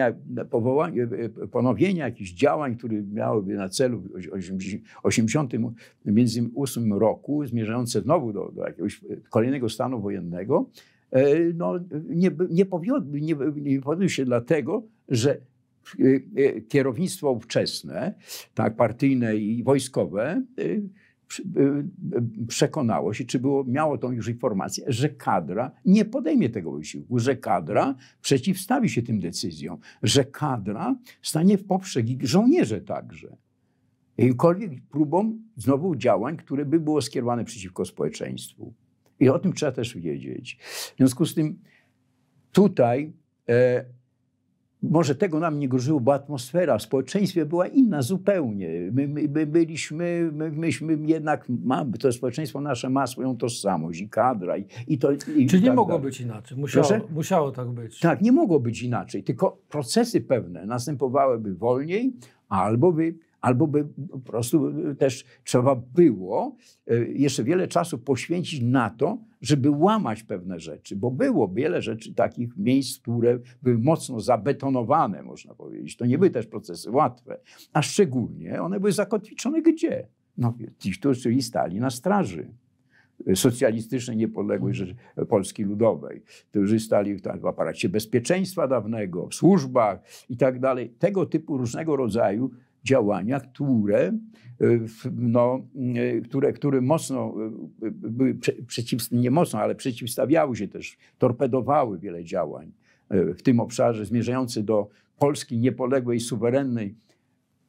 powołania, e, e, ponowienia jakichś działań, które miałyby na celu w 1988 roku, zmierzające znowu do, do jakiegoś e, kolejnego stanu wojennego, no, nie, nie, powiodły, nie, nie powiodły się dlatego, że kierownictwo ówczesne, tak, partyjne i wojskowe, Y, y, przekonało się, czy było, miało tą już informację, że kadra nie podejmie tego wysiłku, że kadra przeciwstawi się tym decyzjom, że kadra stanie w poprzek i żołnierze także. Jakimkolwiek próbom znowu działań, które by było skierowane przeciwko społeczeństwu. I o tym trzeba też wiedzieć. W związku z tym tutaj e, może tego nam nie groziło, bo atmosfera w społeczeństwie była inna zupełnie. My, my, my byliśmy, my, myśmy jednak, ma, to społeczeństwo nasze ma swoją tożsamość i kadra. I, i to, i tak nie mogło dalej. być inaczej, musiało, musiało tak być. Tak, nie mogło być inaczej, tylko procesy pewne następowałyby wolniej albo by albo by no, po prostu y, też trzeba było y, jeszcze wiele czasu poświęcić na to, żeby łamać pewne rzeczy, bo było wiele rzeczy takich miejsc, które były mocno zabetonowane, można powiedzieć. To nie były też procesy łatwe, a szczególnie one były zakotwiczone gdzie? No, ci, którzy stali na straży socjalistycznej niepodległej Polski Ludowej, którzy stali w aparacie bezpieczeństwa dawnego, w służbach i tak dalej. Tego typu różnego rodzaju działania, które, e, no, e, które, które mocno e, były przeciw, nie mocno, ale przeciwstawiały się też, torpedowały wiele działań w tym obszarze zmierzający do Polski niepoległej, suwerennej,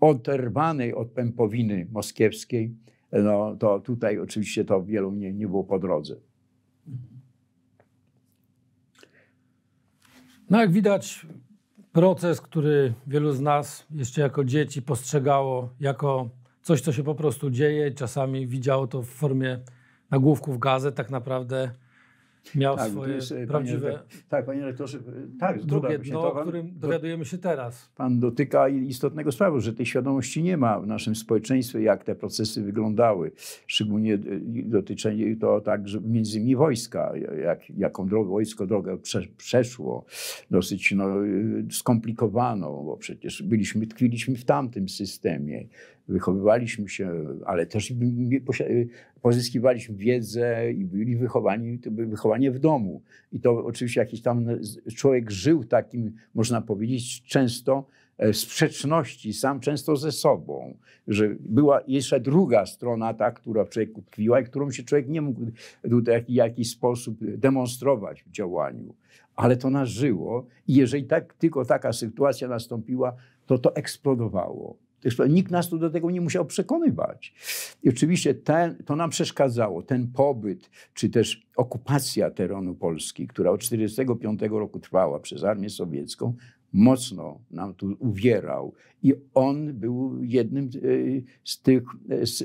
oderwanej od pępowiny moskiewskiej, no to tutaj oczywiście to wielu nie, nie było po drodze. No jak widać, proces, który wielu z nas jeszcze jako dzieci postrzegało jako coś, co się po prostu dzieje. Czasami widziało to w formie nagłówków gazet, tak naprawdę Miał tak, swoje jest, prawdziwe... Panie, tak, panie rektorze, tak, drugie dno, to, o którym dowiadujemy się teraz. Pan dotyka istotnego sprawy, że tej świadomości nie ma w naszym społeczeństwie, jak te procesy wyglądały. Szczególnie e, dotyczy to także między innymi wojska, e, jak, jaką drogę, wojsko drogę prze, przeszło, dosyć no, e, skomplikowaną, bo przecież byliśmy, tkwiliśmy w tamtym systemie wychowywaliśmy się, ale też y, pozyskiwaliśmy wiedzę i byli wychowani, to było wychowanie w domu. I to oczywiście jakiś tam no, człowiek żył takim, można powiedzieć, często e, sprzeczności sam często ze sobą, że była jeszcze druga strona, ta, która w człowieku tkwiła i którą się człowiek nie mógł tak w jakiś sposób demonstrować w działaniu. Ale to nas żyło i jeżeli tak, tylko taka sytuacja nastąpiła, to to eksplodowało nikt nas tu do tego nie musiał przekonywać. I oczywiście ten, to nam przeszkadzało, ten pobyt, czy też okupacja terenu Polski, która od 1945 roku trwała przez armię sowiecką, mocno nam tu uwierał. I on był jednym e, z tych,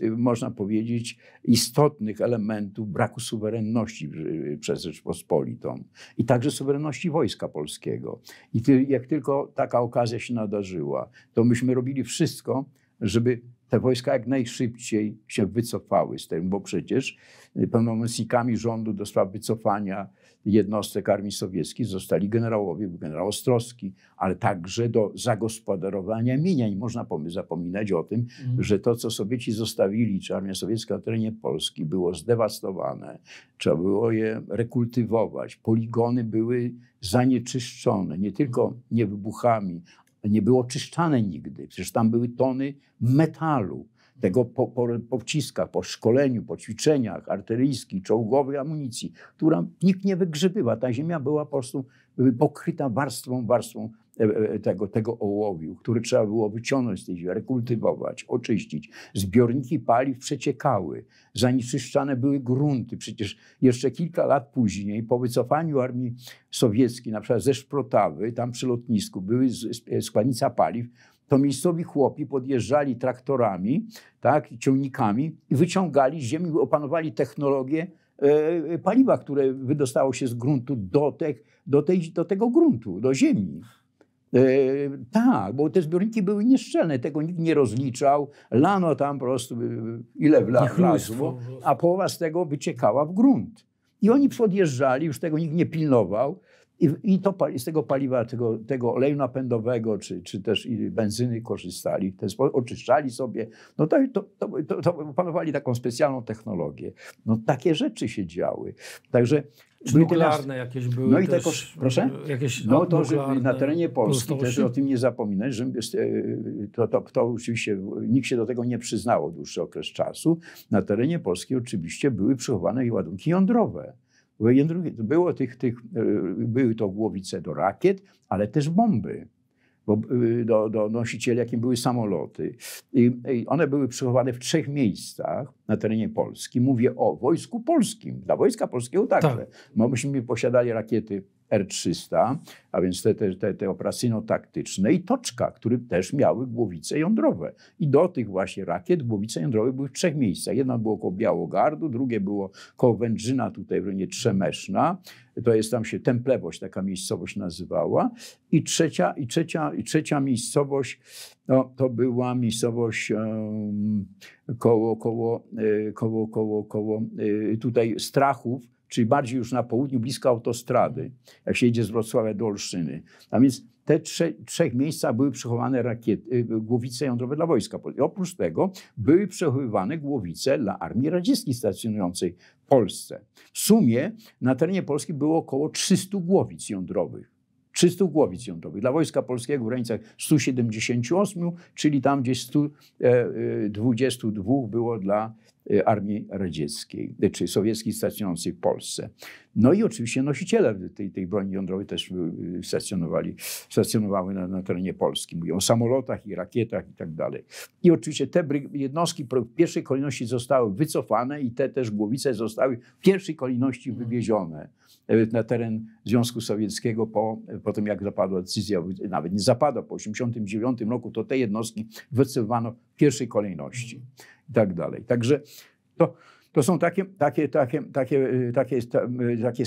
e, można powiedzieć, istotnych elementów braku suwerenności e, przez Rzeczpospolitą i także suwerenności Wojska Polskiego. I jak tylko taka okazja się nadarzyła, to myśmy robili wszystko, żeby te wojska jak najszybciej się wycofały z tego, bo przecież pełnomocnikami rządu do spraw wycofania jednostek armii sowieckiej zostali generałowie, generał Ostrowski, ale także do zagospodarowania mieniań. Można zapominać o tym, mhm. że to, co Sowieci zostawili, czy armia sowiecka na terenie Polski było zdewastowane, trzeba było je rekultywować, poligony były zanieczyszczone, nie tylko niewybuchami, nie było oczyszczane nigdy, przecież tam były tony metalu tego po, po, po szkoleniu, po ćwiczeniach artyleryjskich, czołgowej amunicji, która nikt nie wygrzebywa. Ta ziemia była po prostu pokryta warstwą, warstwą e, e, tego, tego ołowiu, który trzeba było wyciągnąć z tej ziemi, rekultywować, oczyścić. Zbiorniki paliw przeciekały, zanieczyszczane były grunty. Przecież jeszcze kilka lat później, po wycofaniu armii sowieckiej, na przykład ze Szprotawy, tam przy lotnisku były składnica paliw, to miejscowi chłopi podjeżdżali traktorami, tak, ciągnikami i wyciągali z ziemi, opanowali technologię e, e, paliwa, które wydostało się z gruntu do, te, do, tej, do tego gruntu, do ziemi. E, tak, bo te zbiorniki były nieszczelne, tego nikt nie rozliczał. Lano tam po prostu e, ile wlazło, a połowa z tego wyciekała w grunt. I oni podjeżdżali, już tego nikt nie pilnował i, i to, z tego paliwa, tego, tego oleju napędowego, czy, czy też benzyny korzystali, ten sposób, oczyszczali sobie. No to, to, to, to panowali taką specjalną technologię. No takie rzeczy się działy. Także czy nuklearne jakieś były No i też, też proszę? Jakieś no to, że na terenie Polski też o tym nie zapominać, że e, to, to, to oczywiście nikt się do tego nie przyznało dłuższy okres czasu. Na terenie Polski oczywiście były przechowane ładunki jądrowe. Było tych, tych, e, były to głowice do rakiet, ale też bomby bo e, do, do nosicieli, jakim były samoloty. I, I one były przechowane w trzech miejscach na terenie Polski. Mówię o wojsku polskim, dla wojska polskiego także. Tak. Bo myśmy posiadali rakiety R-300, a więc te, te, te operacyjno-taktyczne i Toczka, które też miały głowice jądrowe. I do tych właśnie rakiet głowice jądrowe były w trzech miejscach. Jedna było koło Białogardu, drugie było koło Wędrzyna, tutaj w rejonie Trzemeszna, to jest tam się Templewość, taka miejscowość nazywała. I trzecia, i trzecia, i trzecia miejscowość no, to była miejscowość um, koło, koło, koło, koło, e, koło tutaj Strachów, czyli bardziej już na południu, blisko autostrady, jak się jedzie z Wrocławia do Olsztyny. A więc te trze trzech miejsca były przechowane rakiety, y, y, głowice jądrowe dla wojska. Oprócz tego były przechowywane głowice dla armii radzieckiej stacjonującej w Polsce. W sumie na terenie Polski było około 300 głowic jądrowych. 300 głowic jądrowych. Dla Wojska Polskiego w granicach 178, czyli tam gdzieś 122 e, e, było dla Y, Armii Radzieckiej, czy sowieckich stacjonujących w Polsce. No i oczywiście nosiciele tej, tej broni jądrowej też y, y, stacjonowali, stacjonowały na, na terenie Polski. Mówią o samolotach i rakietach i tak dalej. I oczywiście te jednostki w pierwszej kolejności zostały wycofane i te też głowice zostały w pierwszej kolejności mhm. wywiezione e, na teren Związku Sowieckiego po, po tym, jak zapadła decyzja, nawet nie zapadła, po 1989 roku, to te jednostki wycofano w pierwszej kolejności. Mhm i tak dalej. Także to, to są takie, takie, takie, takie, y, takie, y, takie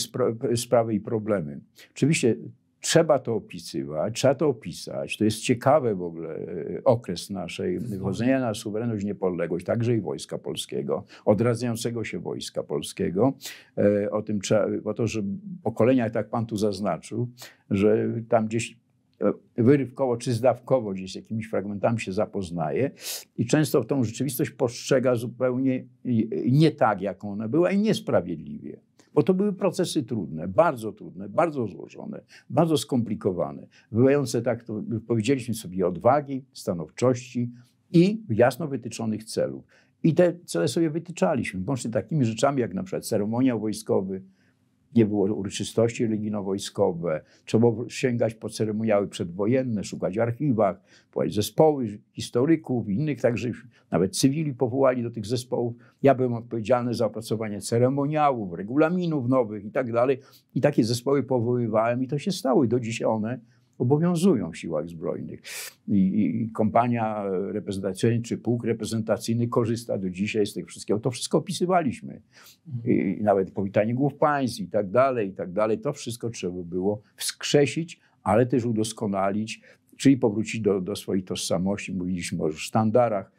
sprawy i problemy. Oczywiście trzeba to opisywać, trzeba to opisać. To jest ciekawy w ogóle y, okres naszej wchodzenia na suwerenność, niepodległość, także i Wojska Polskiego, odradzającego się Wojska Polskiego. E, o tym trzeba, o to, że pokolenia, jak tak pan tu zaznaczył, że tam gdzieś wyrywkowo czy zdawkowo gdzieś z jakimiś fragmentami się zapoznaje i często tą rzeczywistość postrzega zupełnie nie tak, jaką ona była i niesprawiedliwie. Bo to były procesy trudne, bardzo trudne, bardzo złożone, bardzo skomplikowane, wymagające, tak to powiedzieliśmy sobie, odwagi, stanowczości i jasno wytyczonych celów. I te cele sobie wytyczaliśmy, łącznie takimi rzeczami jak na przykład ceremoniał wojskowy, nie było uroczystości religijno-wojskowe, trzeba sięgać po ceremoniały przedwojenne, szukać w archiwach, zespoły historyków innych, także nawet cywili powołali do tych zespołów. Ja byłem odpowiedzialny za opracowanie ceremoniałów, regulaminów nowych i tak dalej. I takie zespoły powoływałem i to się stało i do dzisiaj one obowiązują w siłach zbrojnych. I, i kompania reprezentacyjna czy pułk reprezentacyjny korzysta do dzisiaj z tych wszystkiego. To wszystko opisywaliśmy. Mhm. I nawet powitanie głów państw i tak dalej, i tak dalej. To wszystko trzeba było wskrzesić, ale też udoskonalić, czyli powrócić do, do swojej tożsamości. Mówiliśmy o sztandarach.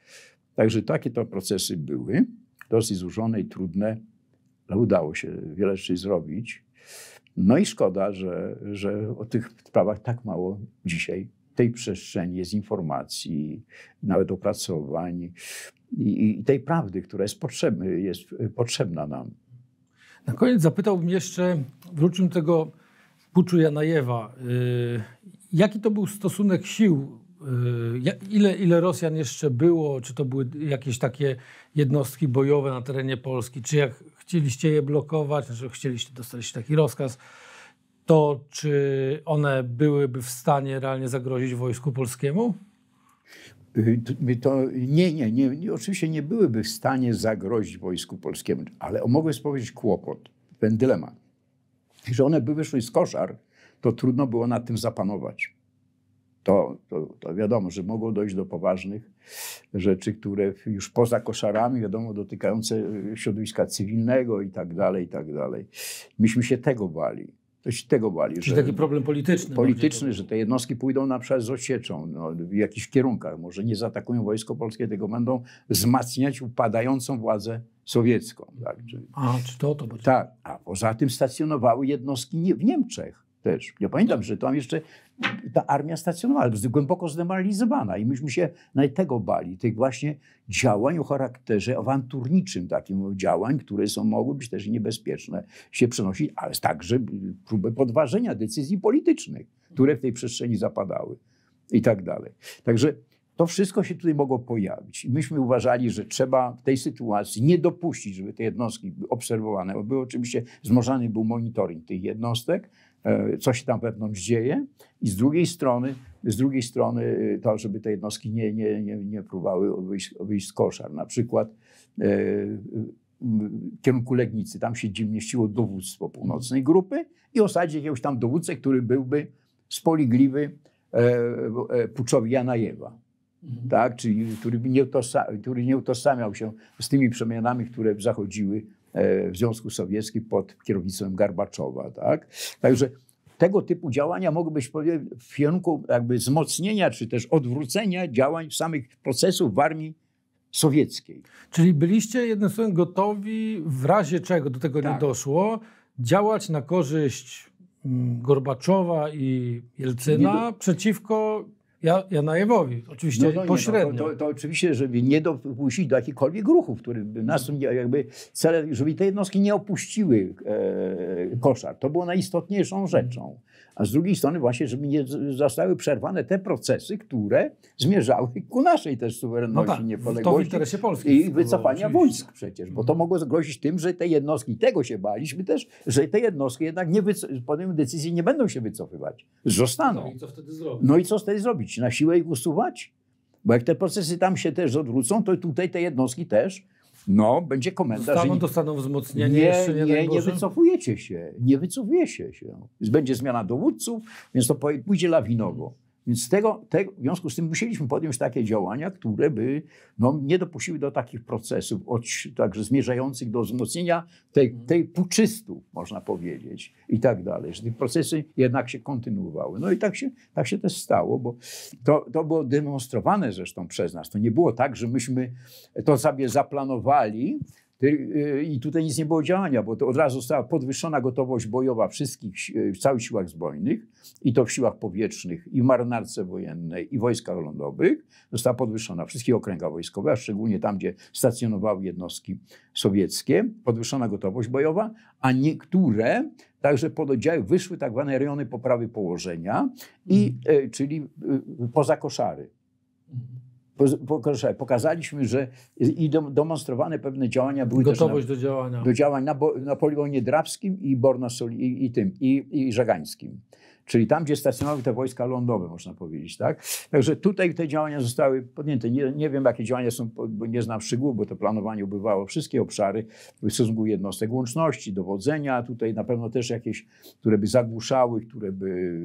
Także takie to procesy były, dosyć złożone i trudne, ale udało się wiele rzeczy zrobić. No i szkoda, że, że o tych sprawach tak mało dzisiaj tej przestrzeni jest informacji, nawet opracowań i, i tej prawdy, która jest, potrzebny, jest potrzebna nam. Na koniec zapytałbym jeszcze, wróćmy do tego puczu Janajewa. Y, jaki to był stosunek sił? Y, ile, ile Rosjan jeszcze było? Czy to były jakieś takie jednostki bojowe na terenie Polski? Czy jak chcieliście je blokować, znaczy chcieliście, dostaliście taki rozkaz, to czy one byłyby w stanie realnie zagrozić wojsku polskiemu? Y, to nie, nie, nie, nie, oczywiście nie byłyby w stanie zagrozić wojsku polskiemu, ale mogły spowodować kłopot, ten dylemat. Że one by wyszły z koszar, to trudno było nad tym zapanować to, to, to, wiadomo, że mogło dojść do poważnych rzeczy, które już poza koszarami, wiadomo, dotykające e, środowiska cywilnego i tak dalej, i tak dalej. Myśmy się tego bali. To się tego bali. Czyli taki problem polityczny. Polityczny, że te jednostki pójdą na przykład z osieczą no, w jakichś kierunkach. Może nie zaatakują Wojsko Polskie, tylko będą wzmacniać upadającą władzę sowiecką. Tak? Czyli, a, czy to to będzie? Tak, a poza tym stacjonowały jednostki nie, w Niemczech też. Ja pamiętam, że tam jeszcze ta armia stacjonowała, głęboko zdemoralizowana i myśmy się nawet tego bali, tych właśnie działań o charakterze awanturniczym takim, działań, które są, mogły być też niebezpieczne, się przenosić, ale także y, próby podważenia decyzji politycznych, które w tej przestrzeni zapadały i tak dalej. Także to wszystko się tutaj mogło pojawić. myśmy uważali, że trzeba w tej sytuacji nie dopuścić, żeby te jednostki były obserwowane. Bo był oczywiście wzmożony był monitoring tych jednostek, E, co się tam wewnątrz dzieje i z drugiej strony, z drugiej strony e, to, żeby te jednostki nie, nie, nie, nie próbowały wyjść, wyjść z koszar. Na przykład e, w kierunku Legnicy, tam się mieściło dowództwo północnej grupy i osadzić jakiegoś tam dowódcę, który byłby spoligliwy puczowi Janajewa. Mhm. Tak? Czyli który nie, utożsamiał, który nie utożsamiał się z tymi przemianami, które zachodziły E, w Związku Sowieckim pod kierownictwem Garbaczowa. Tak? Także tego typu działania mogły być w kierunku jakby wzmocnienia czy też odwrócenia działań samych procesów w armii sowieckiej. Czyli byliście jednym słowem gotowi, w razie czego do tego tak. nie doszło, działać na korzyść mm, Gorbaczowa i Jelcyna do... przeciwko ja, Janajewowi, oczywiście no, no, pośrednio. Nie, no, to, to, oczywiście, żeby nie dopuścić do jakichkolwiek ruchów, który by nas, jakby cele, żeby te jednostki nie opuściły e, koszar. To było najistotniejszą rzeczą. A z drugiej strony właśnie, żeby nie zostały przerwane te procesy, które zmierzały ku naszej też suwerenności, no tak, niepodległości. To w interesie Polski. I wycofania wojsk przecież, bo to mhm. mogło zagrozić tym, że te jednostki, tego się baliśmy też, że te jednostki jednak nie podejmą decyzji, nie będą się wycofywać. Zostaną. No i co wtedy zrobić? No i co wtedy zrobić? Na siłę ich usuwać? Bo jak te procesy tam się też odwrócą, to tutaj te jednostki też, no, będzie komentarz. Staną dostaną wzmocnienie. Nie, nie, nie, nie wycofujecie się. Nie wycofujecie się. Będzie zmiana dowódców, więc to pójdzie lawinowo. Więc tego, tego, w związku z tym musieliśmy podjąć takie działania, które by no, nie dopuściły do takich procesów, od, także zmierzających do wzmocnienia tej, mhm. tej puczystów, można powiedzieć, i tak dalej. Że te procesy jednak się kontynuowały. No i tak się, tak się też stało, bo to, to było demonstrowane zresztą przez nas. To nie było tak, że myśmy to sobie zaplanowali, Y, y, I tutaj nic nie było działania, bo to od razu została podwyższona gotowość bojowa wszystkich, w całych siłach zbrojnych, i to w siłach powietrznych, i w marynarce wojennej, i wojskach lądowych. Została podwyższona wszystkie okręga wojskowe, a szczególnie tam, gdzie stacjonowały jednostki sowieckie. Podwyższona gotowość bojowa, a niektóre Także pod oddziały wyszły tak zwane rejony poprawy położenia, i, mhm. e, czyli y, poza koszary. Mhm pokazaliśmy, że i demonstrowane pewne działania były Gotowość na, do działania. Do działań na, na poligonie drabskim i Borna i, i tym, i, i żagańskim czyli tam, gdzie stacjonowały te wojska lądowe, można powiedzieć. Tak? Także tutaj te działania zostały podjęte. Nie, nie wiem, jakie działania są, bo nie znam szczegółów, bo to planowanie ubywało wszystkie obszary w stosunku jednostek łączności, dowodzenia, tutaj na pewno też jakieś, które by zagłuszały, które by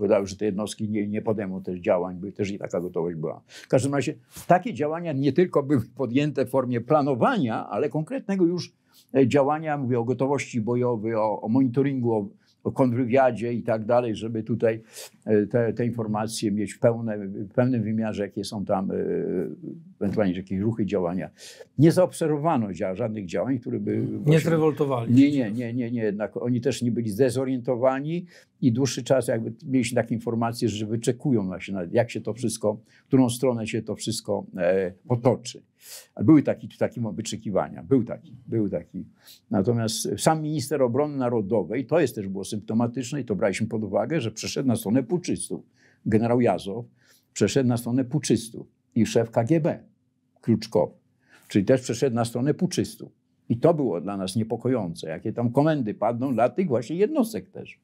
wydały, że te jednostki nie, nie podejmą też działań, by też i taka gotowość była. W każdym razie takie działania nie tylko były podjęte w formie planowania, ale konkretnego już e, działania, mówię o gotowości bojowej, o, o monitoringu, o, o kontrwywiadzie i tak dalej, żeby tutaj e, te, te informacje mieć w, pełne, w pełnym wymiarze, jakie są tam e, ewentualnie jakieś ruchy, działania. Nie zaobserwowano żadnych działań, które by... Nie zrewoltowali. Nie, nie, nie, nie, nie, jednak oni też nie byli zdezorientowani i dłuższy czas jakby mieliśmy takie informacje, że wyczekują właśnie, jak się to wszystko, w którą stronę się to wszystko e, potoczy. Były taki, taki wyczekiwania, był taki, był taki. Natomiast sam minister obrony narodowej, to jest też było symptomatyczne i to braliśmy pod uwagę, że przeszedł na stronę puczystów. Generał Jazow przeszedł na stronę puczystów i szef KGB, Kluczkow, czyli też przeszedł na stronę puczystów. I to było dla nas niepokojące, jakie tam komendy padną dla tych właśnie jednostek też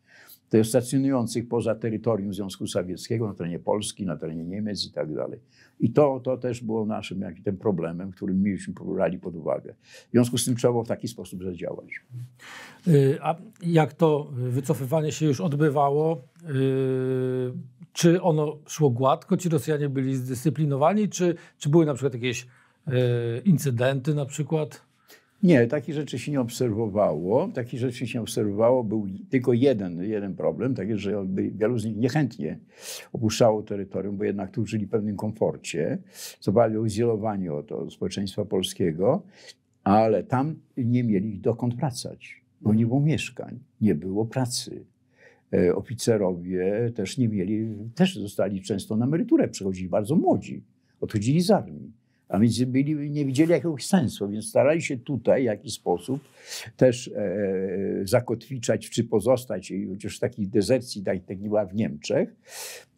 to jest stacjonujących poza terytorium Związku Sowieckiego, na terenie Polski, na terenie Niemiec i tak dalej. I to, to też było naszym jakimś tym problemem, który mieliśmy brali pod uwagę. W związku z tym trzeba było w taki sposób zadziałać. Y, a jak to wycofywanie się już odbywało, y, czy ono szło gładko, ci Rosjanie byli zdyscyplinowani, czy, czy były na przykład jakieś y, incydenty na przykład? Nie, takich rzeczy się nie obserwowało. Takich rzeczy się nie obserwowało. Był tylko jeden, jeden problem, taki, że wielu z nich niechętnie opuszczało terytorium, bo jednak tu żyli w pewnym komforcie. Co bardziej izolowani oto od społeczeństwa polskiego, ale tam nie mieli dokąd wracać, bo nie było mieszkań, nie było pracy e, oficerowie też nie mieli, też zostali często na emeryturę, przychodzili bardzo młodzi, odchodzili z armii. A więc byli, nie widzieli jakiegoś sensu, więc starali się tutaj w jakiś sposób też e, e zakotwiczać czy pozostać, e, chociaż w takich dezercji tak, tak nie była w Niemczech.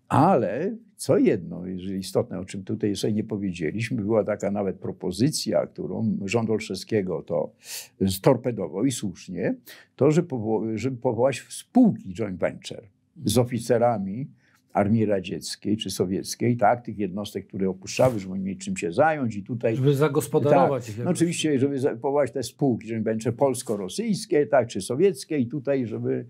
Ale co jedno, jeżeli istotne, o czym tutaj sobie nie powiedzieliśmy, była taka nawet propozycja, którą rząd Olszewskiego to storpedował i słusznie, to, żeby powołać spółki joint venture z oficerami armii radzieckiej czy sowieckiej, tak, tych jednostek, które opuszczały, żeby mieć czym się zająć i tutaj... Żeby zagospodarować. Tak, no oczywiście, żeby powołać te spółki, żeby będzie polsko-rosyjskie, tak, czy sowieckie i tutaj, żeby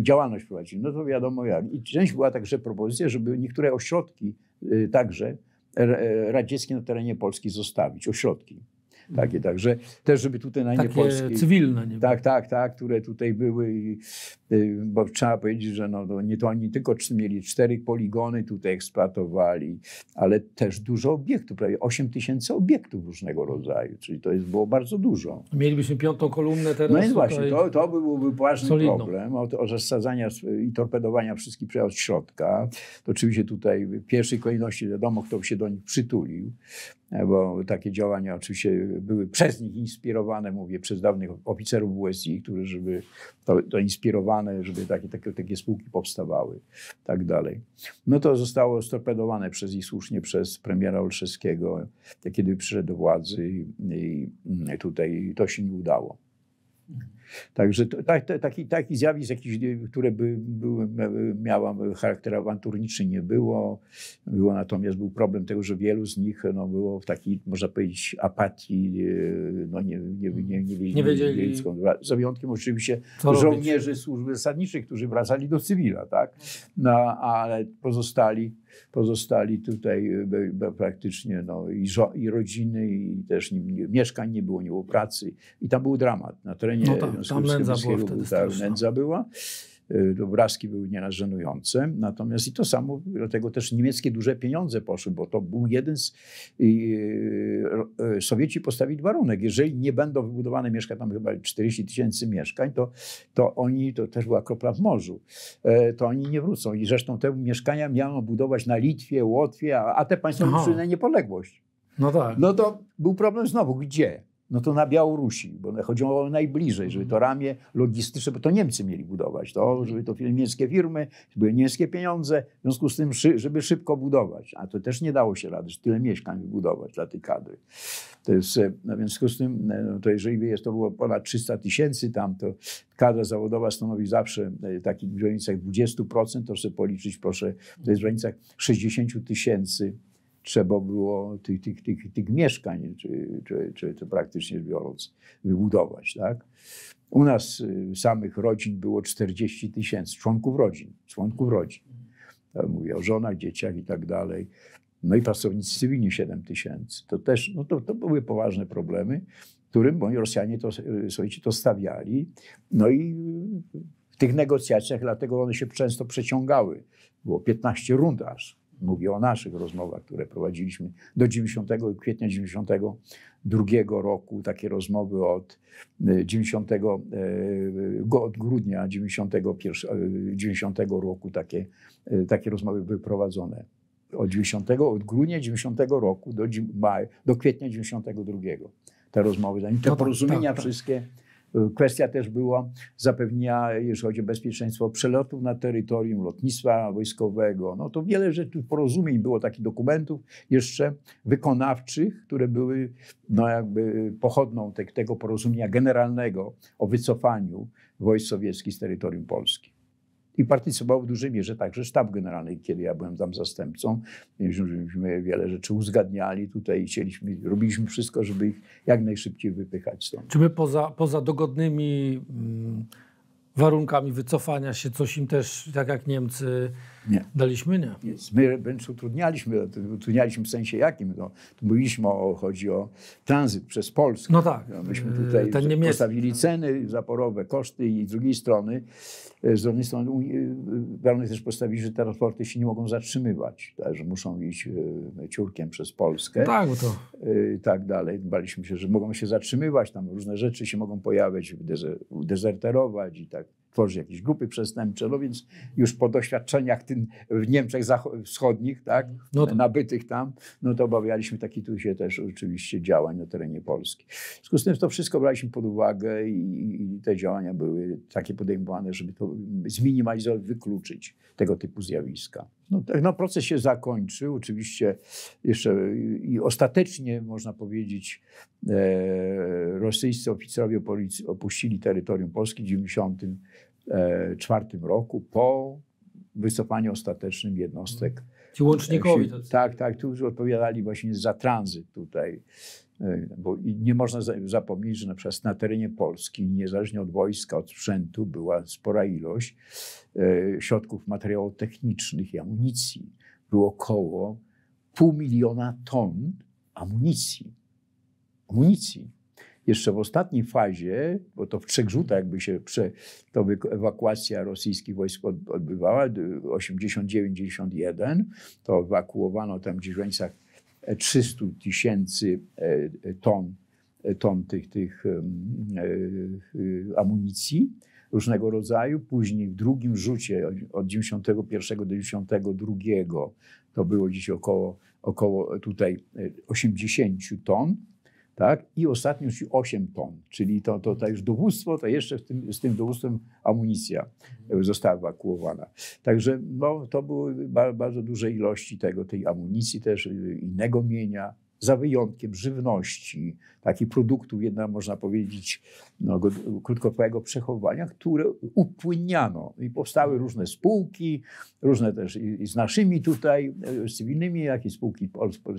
działalność prowadzić. No to wiadomo jak. I część była także propozycja, żeby niektóre ośrodki y, także y, radzieckie na terenie Polski zostawić, ośrodki. Takie, mhm. także też, żeby tutaj na nie Polskie. cywilne, nie? Tak, tak, tak, które tutaj były Y, bo trzeba powiedzieć, że no, to nie to oni tylko mieli cztery poligony tutaj eksploatowali, ale też dużo obiektów, prawie 8 tysięcy obiektów różnego rodzaju, czyli to jest, było bardzo dużo. Mielibyśmy piątą kolumnę teraz. No i właśnie, to, to byłby poważny solidną. problem, o, o zasadzania i torpedowania wszystkich od środka. To oczywiście tutaj w pierwszej kolejności wiadomo, kto się do nich przytulił, e, bo takie działania oczywiście były przez nich inspirowane, mówię, przez dawnych oficerów WSI, którzy żeby to, to inspirowali torpedowane, żeby takie, takie, takie spółki powstawały, tak dalej. No to zostało storpedowane przez i słusznie przez premiera Olszewskiego, kiedy przyszedł do władzy i, i tutaj to się nie udało. Mhm. Także tak, to, taki, taki zjawisk, jakiś, które by, były, miałam charakter awanturniczy, nie było. było. Natomiast był problem tego, że wielu z nich no, było w takiej, można powiedzieć, apatii, e, no, nie, nie, nie, nie wiedzieli, nie wiedzieli. Za wyjątkiem oczywiście żołnierzy robić. służby zasadniczych, którzy wracali do cywila, tak? No, ale pozostali pozostali tutaj y, praktycznie no, i, żo- i rodziny, i też nie, nie, mieszkań nie było, nie było pracy. I tam był dramat. Na terenie no tak, tam nędza była, wtedy był, ta, nędza była. Y, obrazki były nieraz żenujące. Natomiast i to samo, dlatego też niemieckie duże pieniądze poszły, bo to był jeden z... Y, Sowieci postawił warunek, jeżeli nie będą wybudowane mieszkania, tam chyba 40 tysięcy mieszkań, to, to oni, to też była kropla w morzu, e, to oni nie wrócą. I zresztą te mieszkania miano budować na Litwie, Łotwie, a, a te państwa na niepodległość. No tak. No to był problem znowu, gdzie? no to na Białorusi, bo chodziło najbliżej, żeby to mhm. ramię logistyczne, bo to Niemcy mieli budować, to mhm. żeby to niemieckie firmy, były niemieckie pieniądze, w związku z tym, żeby szybko budować, a to też nie dało się rady, że tyle mieszkań wybudować dla tej kadry. To jest, e, no w związku z tym, e, no to jeżeli jest, to było ponad 300 tysięcy tam, to kadra zawodowa stanowi zawsze e, w takich granicach 20%, to sobie policzyć proszę, to jest w granicach 60 tysięcy trzeba było tych, tych, tych, tych mieszkań, czy, czy, czy to praktycznie biorąc, wybudować. Tak? U nas y, samych rodzin było 40 tysięcy członków rodzin, członków rodzin. Mówię o żonach, dzieciach i tak dalej. No i pracownicy cywilni 7 tysięcy. To też, no to, to były poważne problemy, którym bo Rosjanie to, słuchajcie, to stawiali. No i y, w tych negocjacjach, dlatego one się często przeciągały. Było 15 rund aż mówię o naszych rozmowach, które prowadziliśmy do 90 kwietnia 92 roku, takie rozmowy od 90 e, e, od grudnia 91, 90 e, roku takie, takie rozmowy były prowadzone. Od, 90, od grudnia 90 roku do, do kwietnia 92. Te rozmowy, zanim te no tak, porozumienia tak, tak. wszystkie Kwestia też była zapewnienia, jeżeli chodzi o bezpieczeństwo przelotów na terytorium, lotnictwa wojskowego. No to wiele rzeczy porozumień było, takich dokumentów jeszcze wykonawczych, które były no jakby pochodną te, tego porozumienia generalnego o wycofaniu wojsk sowieckich z terytorium Polski i partycypował w dużej mierze także sztab generalny, kiedy ja byłem tam zastępcą. Myśmy wiele rzeczy uzgadniali tutaj i chcieliśmy, robiliśmy wszystko, żeby ich jak najszybciej wypychać stąd. Czy my poza, poza dogodnymi mm, warunkami wycofania się, coś im też, tak jak Niemcy, nie. Daliśmy? Nie. Więc my wręcz utrudnialiśmy, utrudnialiśmy w sensie jakim? No, tu mówiliśmy, o, chodzi o tranzyt przez Polskę. No tak. No, myśmy tutaj yy, Ten postawili ceny zaporowe, koszty i z drugiej strony, yy, z drugiej strony yy, też postawili, że te transporty się nie mogą zatrzymywać, tak, że muszą iść ciurkiem przez Polskę. No tak, bo to... tak dalej. Baliśmy się, że mogą się zatrzymywać, tam różne rzeczy się mogą pojawiać, dezerterować i tak tworzy jakieś grupy przestępcze, no więc już po doświadczeniach tym w Niemczech wschodnich, tak, no to... nabytych tam, no to obawialiśmy taki tu się też oczywiście działań na terenie Polski. W związku z tym to wszystko braliśmy pod uwagę i, i te działania były takie podejmowane, żeby to zminimalizować, wykluczyć tego typu zjawiska. No, tak, no proces się zakończył, oczywiście jeszcze i ostatecznie można powiedzieć e, rosyjscy oficerowie opuścili terytorium Polski w 90 E, roku po wycofaniu ostatecznym jednostek. Ci łącznikowi. To... Tak, tak, tu już odpowiadali właśnie za tranzyt tutaj. E, bo nie można zapomnieć, że na przykład na terenie Polski, niezależnie od wojska, od sprzętu, była spora ilość e, środków materiałów technicznych i amunicji. Było około pół miliona ton amunicji. Amunicji. Jeszcze w ostatniej fazie, bo to w trzech rzutach jakby się prze, to ewakuacja rosyjskich wojsk odbywała, 89-91, to ewakuowano tam gdzieś w granicach 300 e, tysięcy e, e, ton, ton tych, tych amunicji różnego rodzaju. Później w drugim rzucie od 91 do 92 to było dziś około, około tutaj 80 ton tak? i ostatnio 8 ton, czyli to, to, to już dowództwo, to jeszcze tym, z tym dowództwem amunicja została ewakuowana. Także no, to były bardzo duże ilości tego, tej amunicji też, y, innego mienia, za wyjątkiem żywności, takich produktów, jedna można powiedzieć, no, krótkotrwałego przechowywania, które upłynniano i powstały różne spółki, różne też i, i z naszymi tutaj, z e, cywilnymi, jak i spółki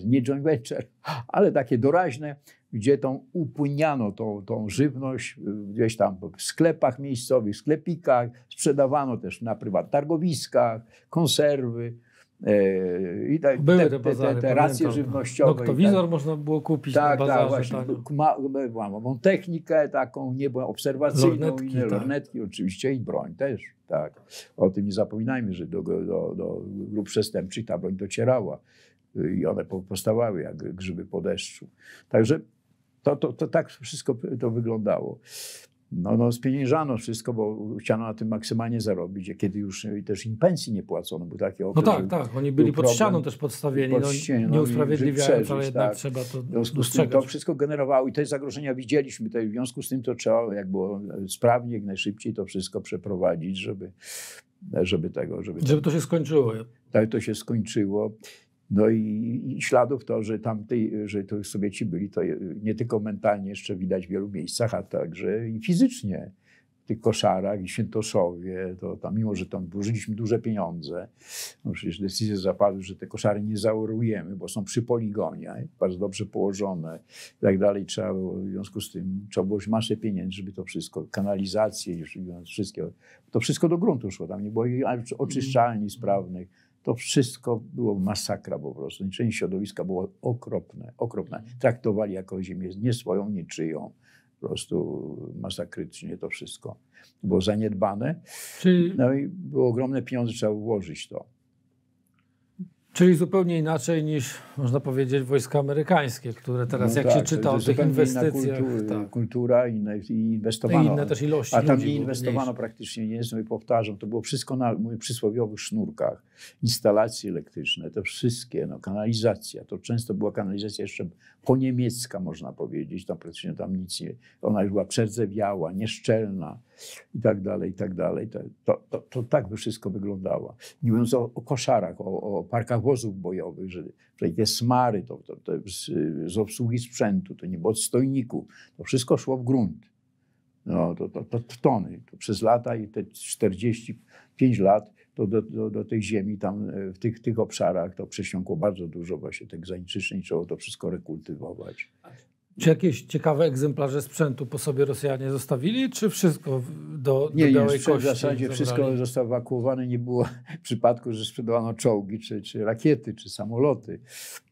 nie joint venture, ale takie doraźne, gdzie tą upłyniano tą, tą żywność e, gdzieś tam w sklepach miejscowych, sklepikach, sprzedawano też na prywat targowiskach, konserwy, E, I tak, te, Były te, bazary, te, racje żywnościowe. Noktowizor tak. można było kupić tak, na tak, bazarze. Tak, właśnie. Tak. Ma, ma, technikę taką niebo obserwacyjną, lornetki, inne, tak. lornetki oczywiście i broń też. Tak. O tym nie zapominajmy, że do, do, do grup przestępczych ta broń docierała y, i one powstawały jak grzyby po deszczu. Także to, to, to tak wszystko to wyglądało. No, no spieniężano wszystko, bo chciano na tym maksymalnie zarobić, a kiedy już też im pensji nie płacono, no tak, był takie okres. No tak, tak, oni byli pod ścianą też podstawieni, pod no, ścianą, no, nie usprawiedliwiają, ale jednak tak. trzeba to w związku z tym To wszystko generowało i te zagrożenia widzieliśmy, to w związku z tym to trzeba, jak było e, sprawnie, jak najszybciej to wszystko przeprowadzić, żeby e, żeby tego, żeby... Żeby to się skończyło. Tak, to się skończyło. No i, i, śladów to, że tamtej, że to Sowieci byli, to nie tylko mentalnie jeszcze widać w wielu miejscach, a także i fizycznie. W tych koszarach i Świętoszowie, to tam, mimo że tam włożyliśmy duże pieniądze, no przecież decyzje zapadły, że te koszary nie zaorujemy, bo są przy poligonie, bardzo dobrze położone i tak dalej. Trzeba było, w związku z tym trzeba było masę pieniędzy, żeby to wszystko, kanalizację, wszystkie, to wszystko do gruntu szło. Tam nie było oczyszczalni sprawnych to wszystko było masakra po prostu. Zniszczenie środowiska było okropne, okropne. Mhm. Traktowali jako ziemię nie swoją, nie czyją. Po prostu masakrycznie to wszystko było zaniedbane. Czy... No i było ogromne pieniądze, trzeba było włożyć to. Czyli zupełnie inaczej niż, można powiedzieć, wojska amerykańskie, które teraz, no jak tak, się czyta o tych inwestycjach... Inna kultura, tak. kultura inna, i inwestowano. No I inne też ilości A tam nie inwestowano praktycznie, nie znowu powtarzam, to było wszystko na mówię, przysłowiowych sznurkach. Instalacje elektryczne, to wszystkie, no, kanalizacja. To często była kanalizacja jeszcze poniemiecka, można powiedzieć. Tam praktycznie tam nic nie... Ona już była przerzewiała, nieszczelna i tak dalej, i tak dalej. To, to, to, to tak by wszystko wyglądało. Nie mówiąc o, o koszarach, o, o, parkach wozów bojowych, że, że te smary to, to, to z, z, obsługi sprzętu, to nie było stojników To wszystko szło w grunt. No, to, to, to tony. To przez lata i te 45 lat to do, do, do, tej ziemi tam e, w tych, tych obszarach to przesiąkło bardzo dużo właśnie tych tak zanieczyszczeń, trzeba to wszystko rekultywować. Czy jakieś ciekawe egzemplarze sprzętu po sobie Rosjanie zostawili, czy wszystko do, nie, do białej nie, kości? W zasadzie wszystko zostało ewakuowane. Nie było przypadku, że sprzedawano czołgi, czy, czy rakiety, czy samoloty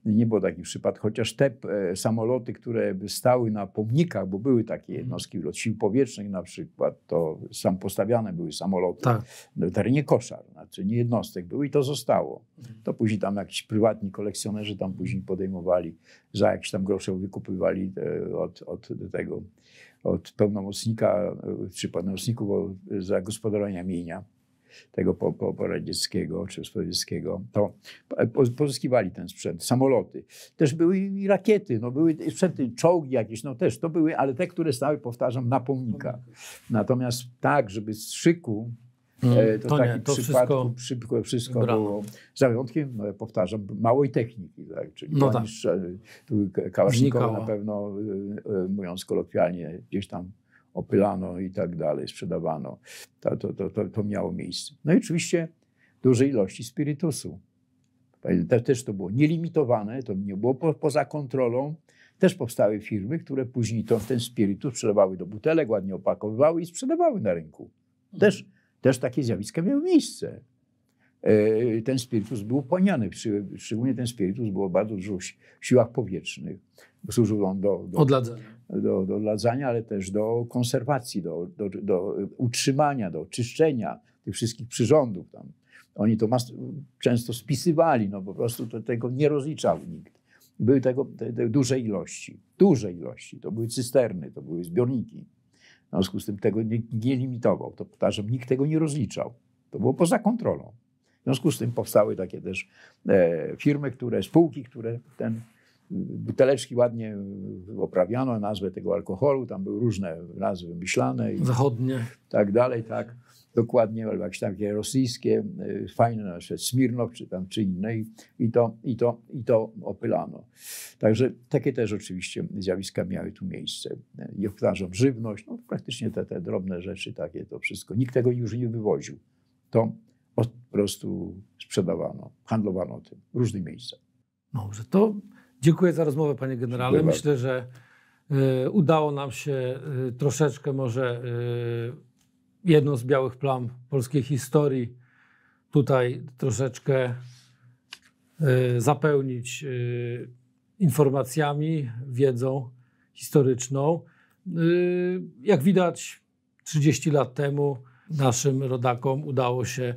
nie było takich przypadków, chociaż te e, samoloty, które stały na pomnikach, bo były takie mhm. jednostki lot sił powietrznych na przykład, to sam postawiane były samoloty tak. na no, terenie koszar, znaczy nie jednostek były i to zostało. Mhm. To później tam jakiś prywatni kolekcjonerzy tam później podejmowali, za jakieś tam grosze wykupywali e, od, od tego, od pełnomocnika e, czy pełnomocników za gospodarowanie mienia tego po, po, poradzieckiego czy sowieckiego, to pozyskiwali ten sprzęt, samoloty. Też były i rakiety, no były sprzęty, czołgi jakieś, no też to były, ale te, które stały, powtarzam, na pomnikach. Natomiast tak, żeby z szyku mm, e, to, to taki nie, wszystko, szybko wszystko było. Za wyjątkiem, no, powtarzam, małej techniki, tak? czyli no tak. tu Kałasznikowa na pewno, e, e, mówiąc kolokwialnie, gdzieś tam opylano i tak dalej, sprzedawano. To, to, to, to, to miało miejsce. No i oczywiście duże ilości spirytusu. Też to było nielimitowane, to nie było po, poza kontrolą. Też powstały firmy, które później to, ten spirytus sprzedawały do butelek, ładnie opakowywały i sprzedawały na rynku. Też, też takie zjawiska miały miejsce. E, ten spirytus był płaniany, szczególnie ten spirytus było bardzo dużo w siłach powietrznych służył on do, do odladzania. Do, do odladzania, ale też do konserwacji, do, do, do utrzymania, do czyszczenia tych wszystkich przyrządów. Tam. Oni to mas- często spisywali, no po prostu to, tego nie rozliczał nikt. Były tego te, te duże ilości, duże ilości. To były cysterny, to były zbiorniki. W związku z tym tego nikt nie limitował. To powtarzam, nikt tego nie rozliczał. To było poza kontrolą. W związku z tym powstały takie też e, firmy, które, spółki, które ten buteleczki ładnie y, oprawiano, nazwę tego alkoholu, tam były różne nazwy myślane. I Zachodnie. Tak dalej, tak. Dokładnie, albo jakieś takie rosyjskie, y, fajne nasze Smirnow czy tam czy inne i, i, to, i, to, i to opylano. Także takie też oczywiście zjawiska miały tu miejsce. Y, I powtarzam, żywność, no, praktycznie te, te drobne rzeczy, takie to wszystko. Nikt tego już nie wywoził. To po prostu sprzedawano, handlowano tym w różnych miejscach. Dobrze, to Dziękuję za rozmowę, panie generale. Dziękuję Myślę, bardzo. że y, udało nam się y, troszeczkę może y, jedną z białych plam polskiej historii tutaj troszeczkę zapełnić informacjami, wiedzą historyczną. Jak widać, 30 lat temu naszym rodakom udało się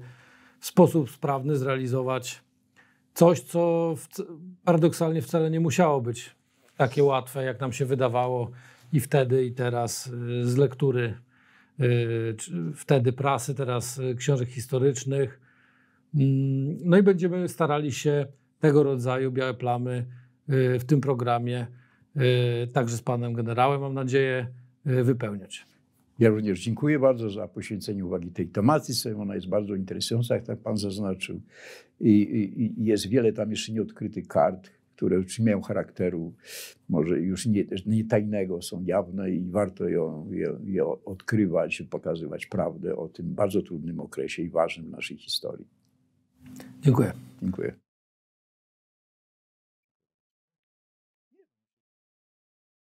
w sposób sprawny zrealizować coś, co w, paradoksalnie wcale nie musiało być takie łatwe, jak nam się wydawało i wtedy, i teraz y, z lektury y, wtedy prasy, teraz y, książek historycznych. Mm, no i będziemy starali się tego rodzaju białe plamy w tym programie, także z panem generałem, mam nadzieję, wypełniać. Ja również dziękuję bardzo za poświęcenie uwagi tej tematyce. Ona jest bardzo interesująca, jak tak pan zaznaczył. I, i, i jest wiele tam jeszcze nieodkrytych kart, które już mają charakteru może już nie, nie tajnego, są jawne i warto ją, je, je odkrywać, pokazywać prawdę o tym bardzo trudnym okresie i ważnym w naszej historii. Dziękuję. Dziękuję.